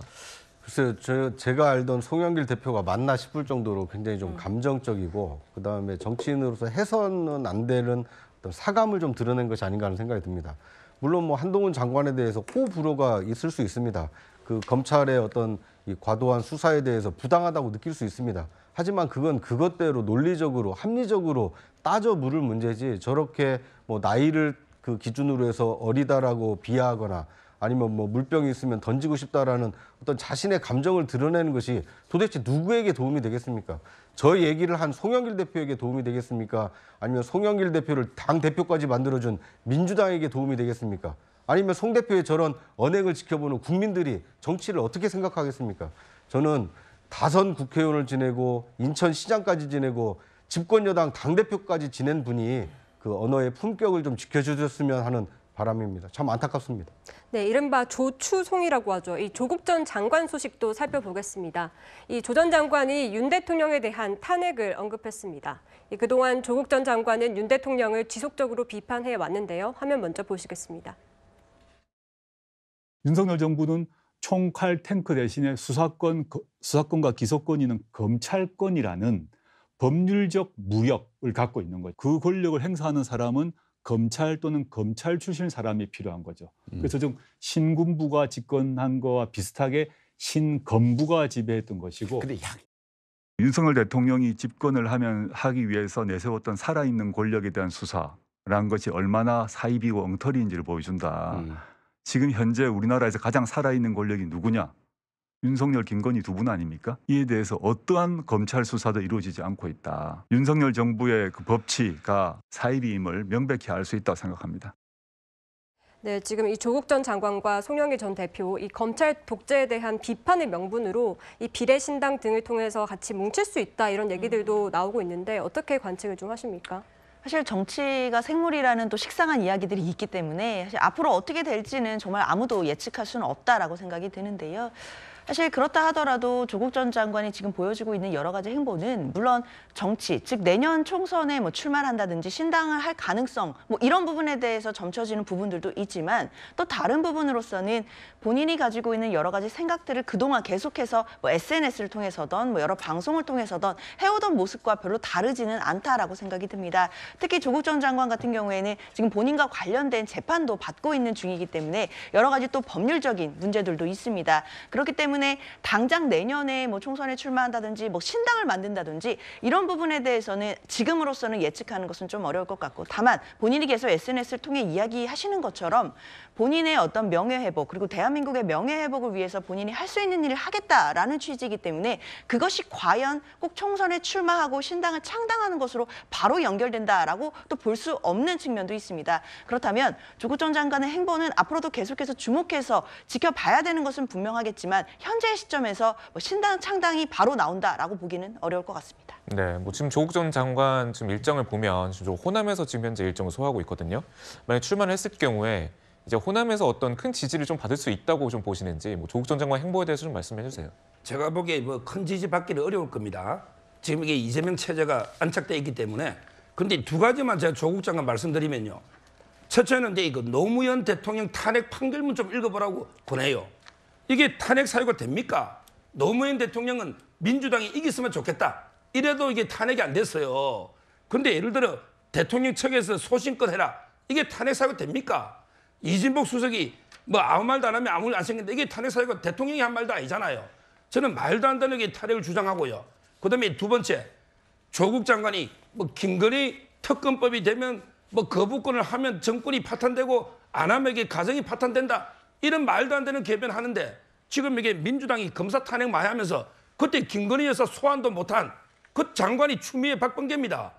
글쎄 저, 제가 알던 송영길 대표가 맞나 싶을 정도로 굉장히 좀 음. 감정적이고 그다음에 정치인으로서 해서는 안 되는 어떤 사감을 좀 드러낸 것이 아닌가 하는 생각이 듭니다. 물론 뭐 한동훈 장관에 대해서 호불호가 있을 수 있습니다. 그 검찰의 어떤 이 과도한 수사에 대해서 부당하다고 느낄 수 있습니다. 하지만 그건 그것대로 논리적으로 합리적으로 따져 물을 문제지 저렇게 뭐 나이를 그 기준으로 해서 어리다라고 비하하거나 아니면 뭐 물병이 있으면 던지고 싶다라는 어떤 자신의 감정을 드러내는 것이 도대체 누구에게 도움이 되겠습니까? 저 얘기를 한 송영길 대표에게 도움이 되겠습니까? 아니면 송영길 대표를 당 대표까지 만들어준 민주당에게 도움이 되겠습니까? 아니면 송 대표의 저런 언행을 지켜보는 국민들이 정치를 어떻게 생각하겠습니까? 저는 다선 국회의원을 지내고 인천시장까지 지내고 집권여당 당대표까지 지낸 분이 그 언어의 품격을 좀 지켜주셨으면 하는 바람입니다. 참 안타깝습니다. 네, 이른바 조추송이라고 하죠. 이 조국 전 장관 소식도 살펴보겠습니다. 이 조 전 장관이 윤 대통령에 대한 탄핵을 언급했습니다. 그동안 조국 전 장관은 윤 대통령을 지속적으로 비판해 왔는데요. 화면 먼저 보시겠습니다. 윤석열 정부는 총칼 탱크 대신에 수사권, 수사권과 기소권이 있는 검찰권이라는 법률적 무역을 갖고 있는 거죠. 그 권력을 행사하는 사람은 검찰 또는 검찰 출신 사람이 필요한 거죠. 음. 그래서 좀 신군부가 집권한 거와 비슷하게 신검부가 지배했던 것이고. 근데 약... 윤석열 대통령이 집권을 하면 하기 위해서 내세웠던 살아있는 권력에 대한 수사라는 것이 얼마나 사이비고 엉터리인지를 보여준다. 음. 지금 현재 우리나라에서 가장 살아있는 권력이 누구냐? 윤석열, 김건희 두 분 아닙니까? 이에 대해서 어떠한 검찰 수사도 이루어지지 않고 있다. 윤석열 정부의 그 법치가 사이비임을 명백히 알 수 있다고 생각합니다. 네, 지금 이 조국 전 장관과 송영길 전 대표 이 검찰 독재에 대한 비판의 명분으로 이 비례신당 등을 통해서 같이 뭉칠 수 있다 이런 얘기들도 나오고 있는데 어떻게 관측을 좀 하십니까? 사실 정치가 생물이라는 또 식상한 이야기들이 있기 때문에 사실 앞으로 어떻게 될지는 정말 아무도 예측할 수는 없다라고 생각이 드는데요. 사실 그렇다 하더라도 조국 전 장관이 지금 보여주고 있는 여러 가지 행보는 물론 정치, 즉 내년 총선에 뭐 출마한다든지 신당을 할 가능성 뭐 이런 부분에 대해서 점쳐지는 부분들도 있지만 또 다른 부분으로서는 본인이 가지고 있는 여러 가지 생각들을 그동안 계속해서 뭐 SNS를 통해서던 뭐 여러 방송을 통해서던 해오던 모습과 별로 다르지는 않다라고 생각이 듭니다. 특히 조국 전 장관 같은 경우에는 지금 본인과 관련된 재판도 받고 있는 중이기 때문에 여러 가지 또 법률적인 문제들도 있습니다. 그렇기 때문에 때문에 당장 내년에 뭐 총선에 출마한다든지 뭐 신당을 만든다든지 이런 부분에 대해서는 지금으로서는 예측하는 것은 좀 어려울 것 같고 다만 본인이 계속 SNS를 통해 이야기하시는 것처럼 본인의 어떤 명예회복 그리고 대한민국의 명예회복을 위해서 본인이 할 수 있는 일을 하겠다라는 취지이기 때문에 그것이 과연 꼭 총선에 출마하고 신당을 창당하는 것으로 바로 연결된다라고 또 볼 수 없는 측면도 있습니다. 그렇다면 조국 전 장관의 행보는 앞으로도 계속해서 주목해서 지켜봐야 되는 것은 분명하겠지만 현재 시점에서 뭐 신당 창당이 바로 나온다라고 보기는 어려울 것 같습니다. 네, 뭐 지금 조국 전 장관 지금 일정을 보면 지금 호남에서 지금 현재 일정을 소화하고 있거든요. 만약 출마를 했을 경우에 이제 호남에서 어떤 큰 지지를 좀 받을 수 있다고 좀 보시는지 뭐 조국 전 장관 행보에 대해서 좀 말씀해 주세요. 제가 보기에 뭐큰 지지 받기는 어려울 겁니다. 지금 이게 이재명 체제가 안착돼 있기 때문에 근데 두 가지만 제가 조국 장관 말씀드리면요. 첫째는 이거 노무현 대통령 탄핵 판결문 좀 읽어보라고 권해요. 이게 탄핵 사유가 됩니까? 노무현 대통령은 민주당이 이겼으면 좋겠다. 이래도 이게 탄핵이 안 됐어요. 근데 예를 들어 대통령 측에서 소신껏 해라. 이게 탄핵 사유가 됩니까? 이진복 수석이 뭐 아무 말도 안 하면 아무 일 안생긴다 이게 탄핵 사유가 대통령이 한 말도 아니잖아요. 저는 말도 안 되는 게 탄핵을 주장하고요. 그다음에 두 번째 조국 장관이 뭐 김건희 특검법이 되면 뭐 거부권을 하면 정권이 파탄되고 안 하면 이게 가정이 파탄된다. 이런 말도 안 되는 개변하는데 지금 이게 민주당이 검사 탄핵 마야 하면서 그때 김건희 여사 소환도 못한 그 장관이 추미애 박범계입니다.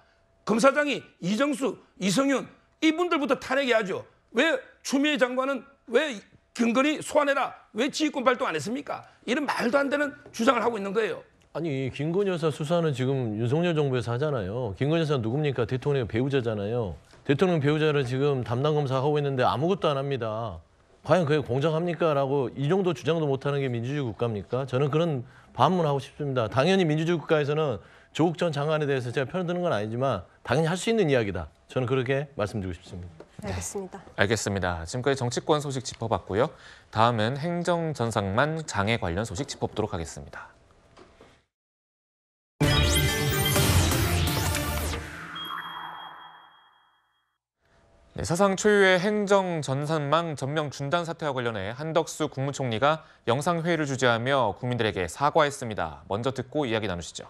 검사장이 이정수, 이성윤 이분들부터 탄핵해야죠. 왜 추미애 장관은 왜 김건희 소환해라 왜 지휘권 발동 안 했습니까? 이런 말도 안 되는 주장을 하고 있는 거예요. 아니 김건희 여사 수사는 지금 윤석열 정부에서 하잖아요. 김건희 여사 는 누굽니까? 대통령 의 배우자잖아요. 대통령 배우자를 지금 담당 검사 하고 있는데 아무것도 안 합니다. 과연 그게 공정합니까라고 이 정도 주장도 못하는 게 민주주의 국가입니까? 저는 그런 반문하고 싶습니다. 당연히 민주주의 국가에서는 조국 전 장관에 대해서 제가 편을 드는 건 아니지만 당연히 할 수 있는 이야기다. 저는 그렇게 말씀드리고 싶습니다. 알겠습니다. 네. 알겠습니다. 지금까지 정치권 소식 짚어봤고요. 다음은 행정전상만 장애 관련 소식 짚어보도록 하겠습니다. 네, 사상 초유의 행정 전산망 전면 중단 사태와 관련해 한덕수 국무총리가 영상회의를 주재하며 국민들에게 사과했습니다. 먼저 듣고 이야기 나누시죠.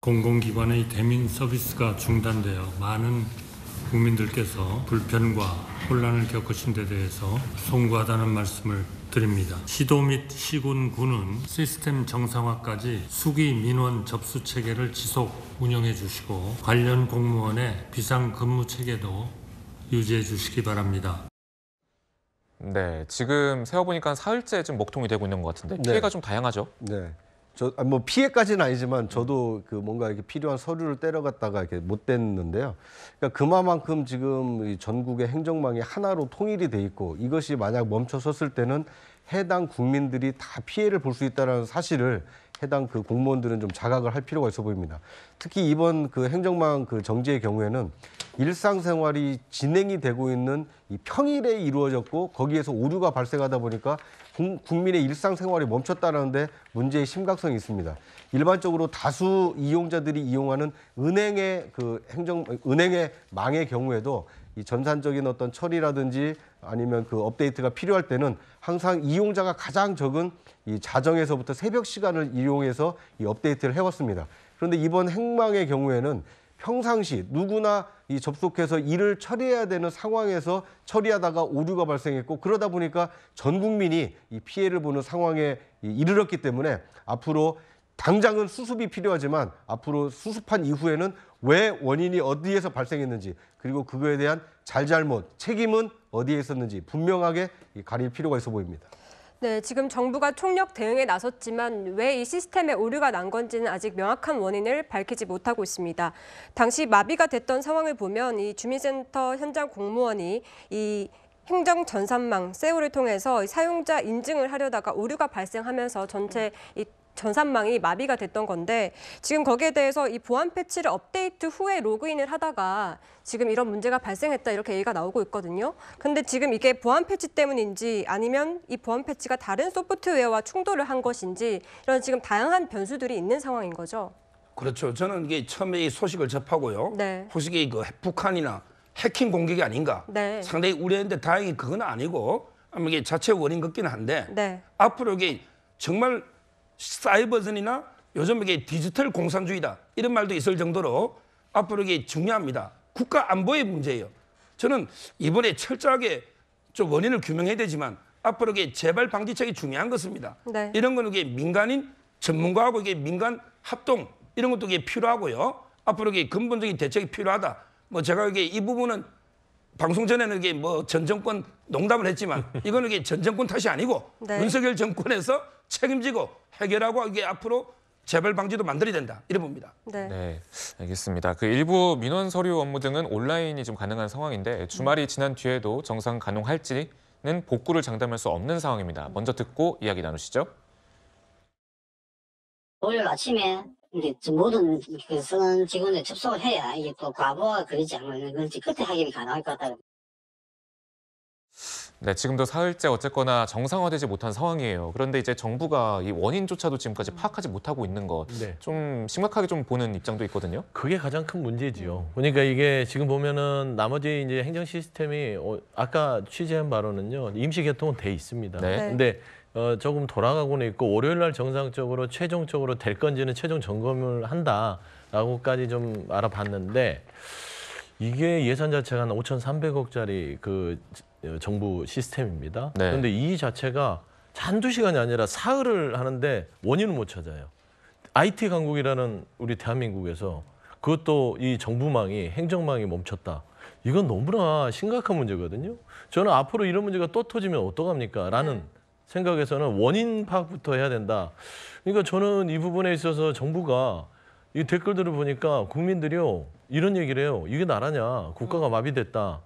공공기관의 대민 서비스가 중단되어 많은 국민들께서 불편과 혼란을 겪으신 데 대해서 송구하다는 말씀을 드립니다. 시도 및 시군 군은 시스템 정상화까지 수기 민원 접수 체계를 지속 운영해 주시고 관련 공무원의 비상 근무 체계도 유지해 주시기 바랍니다. 네, 지금 세어보니까 사흘째 좀 먹통이 되고 있는 것 같은데 피해가 네. 좀 다양하죠? 네. 저뭐 아, 아니 피해까지는 아니지만 저도 그 뭔가 이렇게 필요한 서류를 때려갔다가 이렇게 못됐는데요 그러니까 그만큼 마 지금 전국의 행정망이 하나로 통일이 돼 있고 이것이 만약 멈춰 섰을 때는 해당 국민들이 다 피해를 볼 수 있다는 사실을 해당 그 공무원들은 좀 자각을 할 필요가 있어 보입니다. 특히 이번 그 행정망 그 정지의 경우에는 일상생활이 진행이 되고 있는 이 평일에 이루어졌고 거기에서 오류가 발생하다 보니까 국민의 일상생활이 멈췄다는데 문제의 심각성이 있습니다. 일반적으로 다수 이용자들이 이용하는 은행의 그 행정 은행의 망의 경우에도 이 전산적인 어떤 처리라든지 아니면 그 업데이트가 필요할 때는 항상 이용자가 가장 적은 이 자정에서부터 새벽 시간을 이용해서 이 업데이트를 해왔습니다. 그런데 이번 행망의 경우에는 평상시 누구나 이 접속해서 일을 처리해야 되는 상황에서 처리하다가 오류가 발생했고 그러다 보니까 전 국민이 이 피해를 보는 상황에 이르렀기 때문에 앞으로 당장은 수습이 필요하지만 앞으로 수습한 이후에는 왜 원인이 어디에서 발생했는지 그리고 그거에 대한 잘잘못 책임은 어디에 있었는지 분명하게 가릴 필요가 있어 보입니다. 네, 지금 정부가 총력 대응에 나섰지만 왜 이 시스템에 오류가 난 건지는 아직 명확한 원인을 밝히지 못하고 있습니다. 당시 마비가 됐던 상황을 보면 이 주민센터 현장 공무원이 이 행정 전산망 세우를 통해서 사용자 인증을 하려다가 오류가 발생하면서 전체 이 전산망이 마비가 됐던 건데 지금 거기에 대해서 이 보안 패치를 업데이트 후에 로그인을 하다가 지금 이런 문제가 발생했다 이렇게 얘기가 나오고 있거든요. 근데 지금 이게 보안 패치 때문인지 아니면 이 보안 패치가 다른 소프트웨어와 충돌을 한 것인지 이런 지금 다양한 변수들이 있는 상황인 거죠. 그렇죠. 저는 이게 처음에 이 소식을 접하고요. 네. 혹시 이게 그 북한이나 해킹 공격이 아닌가 네. 상당히 우려했는데 다행히 그건 아니고 아마 이게 자체 원인 같긴 한데 네. 앞으로 이게 정말 사이버전이나 요즘 이게 디지털 공산주의다 이런 말도 있을 정도로 앞으로 이게 중요합니다. 국가 안보의 문제예요. 저는 이번에 철저하게 좀 원인을 규명해야 되지만 앞으로 이게 재발 방지책이 중요한 것입니다. 네. 이런 거는 이게 민간인 전문가하고 이게 민간 합동 이런 것도 이게 필요하고요. 앞으로 이게 근본적인 대책이 필요하다. 뭐 제가 이게 이 부분은 방송 전에는 이게 뭐전 정권 농담을 했지만 이거는 이게 전 정권 탓이 아니고 네. 윤석열 정권에서 책임지고 해결하고 이게 앞으로 재벌 방지도 만들어야 된다. 이래 봅니다. 네. 네. 알겠습니다. 그 일부 민원 서류 업무 등은 온라인이 좀 가능한 상황인데 주말이 음. 지난 뒤에도 정상 가능할지는 복구를 장담할 수 없는 상황입니다. 먼저 듣고 이야기 나누시죠. 오늘 아침에 이제 모든 쓰는 그 직원에 접속을 해야 이게 또 과부하가 그리지 않으면 그런지 그때 확인이 가능할 것 같다. 네, 지금도 사흘째 어쨌거나 정상화되지 못한 상황이에요. 그런데 이제 정부가 이 원인조차도 지금까지 파악하지 못하고 있는 것좀 네. 심각하게 좀 보는 입장도 있거든요. 그게 가장 큰 문제지요. 그러니까 이게 지금 보면은 나머지 이제 행정 시스템이 어, 아까 취재한 바로는요 임시 개통은 돼 있습니다. 네. 네. 근데 어, 조금 돌아가고는 있고 월요일 날 정상적으로 최종적으로 될 건지는 최종 점검을 한다라고까지 좀 알아봤는데 이게 예산 자체가 한 5,300억짜리 그 어, 정부 시스템입니다. 네. 그런데 이 자체가 한두 시간이 아니라 사흘을 하는데 원인을 못 찾아요. IT 강국이라는 우리 대한민국에서 그것도 이 정부망이 행정망이 멈췄다. 이건 너무나 심각한 문제거든요. 저는 앞으로 이런 문제가 또 터지면 어떡합니까? 라는 네. 생각에서는 원인 파악부터 해야 된다. 그러니까 저는 이 부분에 있어서 정부가 이 댓글들을 보니까 국민들이요 이런 얘기를 해요. 이게 나라냐? 국가가 음. 마비됐다.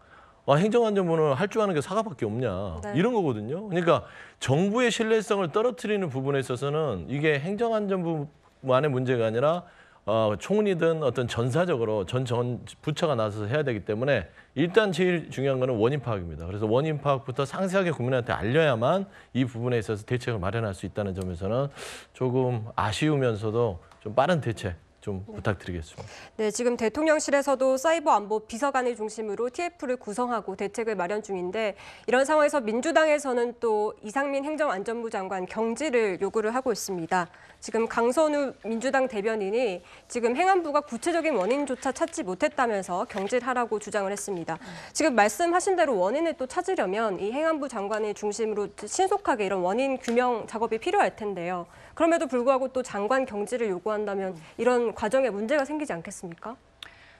아, 행정안전부는 할 줄 아는 게 사과밖에 없냐 네. 이런 거거든요. 그러니까 정부의 신뢰성을 떨어뜨리는 부분에 있어서는 이게 행정안전부만의 문제가 아니라 어, 총리든 어떤 전사적으로 전, 전 부처가 나서서 해야 되기 때문에 일단 제일 중요한 거는 원인 파악입니다. 그래서 원인 파악부터 상세하게 국민한테 알려야만 이 부분에 있어서 대책을 마련할 수 있다는 점에서는 조금 아쉬우면서도 좀 빠른 대책 좀 네. 부탁드리겠습니다. 네, 지금 대통령실에서도 사이버 안보 비서관을 중심으로 TF를 구성하고 대책을 마련 중인데 이런 상황에서 민주당에서는 또 이상민 행정안전부 장관 경질을 요구를 하고 있습니다. 지금 강선우 민주당 대변인이 지금 행안부가 구체적인 원인조차 찾지 못했다면서 경질하라고 주장을 했습니다. 지금 말씀하신 대로 원인을 또 찾으려면 이 행안부 장관을 중심으로 신속하게 이런 원인 규명 작업이 필요할 텐데요. 그럼에도 불구하고 또 장관 경질을 요구한다면 이런 과정에 문제가 생기지 않겠습니까?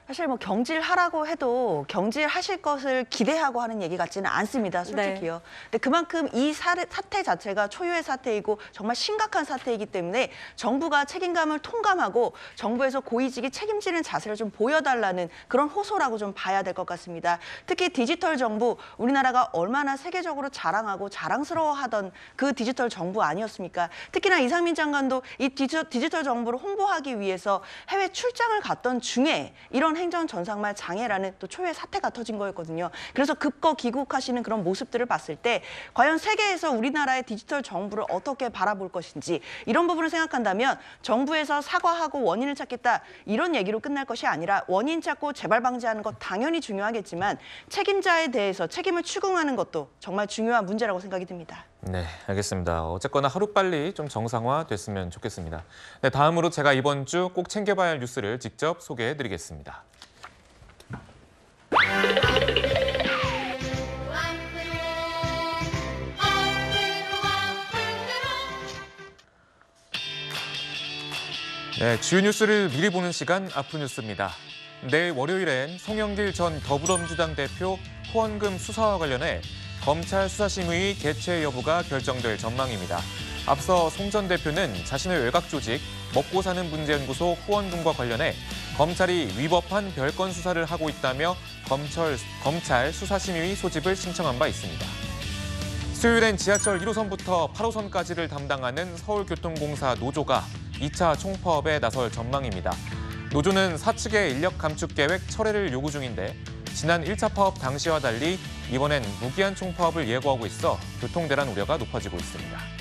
사실 뭐 경질하라고 해도 경질하실 것을 기대하고 하는 얘기 같지는 않습니다, 네. 솔직히요. 네. 근데 그만큼 이 사례, 사태 자체가 초유의 사태이고 정말 심각한 사태이기 때문에 정부가 책임감을 통감하고 정부에서 고위직이 책임지는 자세를 좀 보여달라는 그런 호소라고 좀 봐야 될 것 같습니다. 특히 디지털 정부, 우리나라가 얼마나 세계적으로 자랑하고 자랑스러워하던 그 디지털 정부 아니었습니까? 특히나 이상민 장관도 이 디지털, 디지털 정부를 홍보하기 위해서 해외 출장을 갔던 중에 이런 이런 행정 전상말 장애라는 또 초유의 사태가 터진 거였거든요. 그래서 급거 귀국하시는 그런 모습들을 봤을 때 과연 세계에서 우리나라의 디지털 정부를 어떻게 바라볼 것인지 이런 부분을 생각한다면 정부에서 사과하고 원인을 찾겠다 이런 얘기로 끝날 것이 아니라 원인 찾고 재발 방지하는 것 당연히 중요하겠지만 책임자에 대해서 책임을 추궁하는 것도 정말 중요한 문제라고 생각이 듭니다. 네, 알겠습니다. 어쨌거나 하루빨리 좀 정상화됐으면 좋겠습니다. 네, 다음으로 제가 이번 주 꼭 챙겨봐야 할 뉴스를 직접 소개해드리겠습니다. 네, 주요 뉴스를 미리 보는 시간 아픈 뉴스입니다. 내일 월요일엔 송영길 전 더불어민주당 대표 후원금 수사와 관련해 검찰 수사심의 개최 여부가 결정될 전망입니다. 앞서 송 전 대표는 자신의 외곽 조직 먹고 사는 문제연구소 후원금과 관련해 검찰이 위법한 별건 수사를 하고 있다며 검찰, 검찰 수사심의 소집을 신청한 바 있습니다. 수요일엔 지하철 1호선부터 8호선까지를 담당하는 서울교통공사 노조가 2차 총파업에 나설 전망입니다. 노조는 사측의 인력 감축 계획 철회를 요구 중인데 지난 1차 파업 당시와 달리 이번엔 무기한 총파업을 예고하고 있어 교통 대란 우려가 높아지고 있습니다.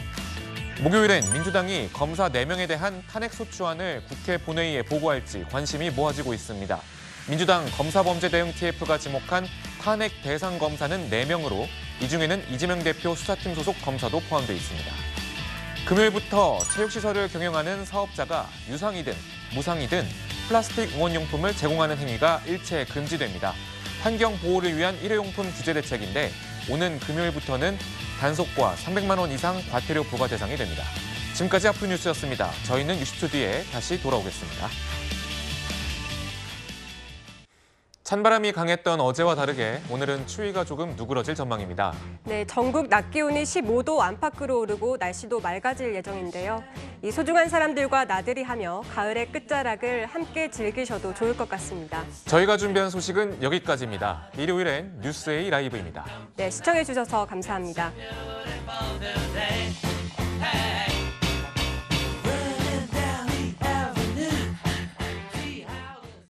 목요일엔 민주당이 검사 4명에 대한 탄핵소추안을 국회 본회의에 보고할지 관심이 모아지고 있습니다. 민주당 검사범죄대응 TF가 지목한 탄핵 대상 검사는 4명으로 이 중에는 이재명 대표 수사팀 소속 검사도 포함되어 있습니다. 금요일부터 체육시설을 경영하는 사업자가 유상이든 무상이든 플라스틱 응원용품을 제공하는 행위가 일체 금지됩니다. 환경 보호를 위한 일회용품 규제 대책인데 오는 금요일부터는 단속과 300만 원 이상 과태료 부과 대상이 됩니다. 지금까지 아픈 뉴스였습니다. 저희는 60초 뒤에 다시 돌아오겠습니다. 찬바람이 강했던 어제와 다르게 오늘은 추위가 조금 누그러질 전망입니다. 네, 전국 낮 기온이 15도 안팎으로 오르고 날씨도 맑아질 예정인데요. 이 소중한 사람들과 나들이 하며 가을의 끝자락을 함께 즐기셔도 좋을 것 같습니다. 저희가 준비한 소식은 여기까지입니다. 일요일엔 뉴스의 라이브입니다. 네, 시청해 주셔서 감사합니다.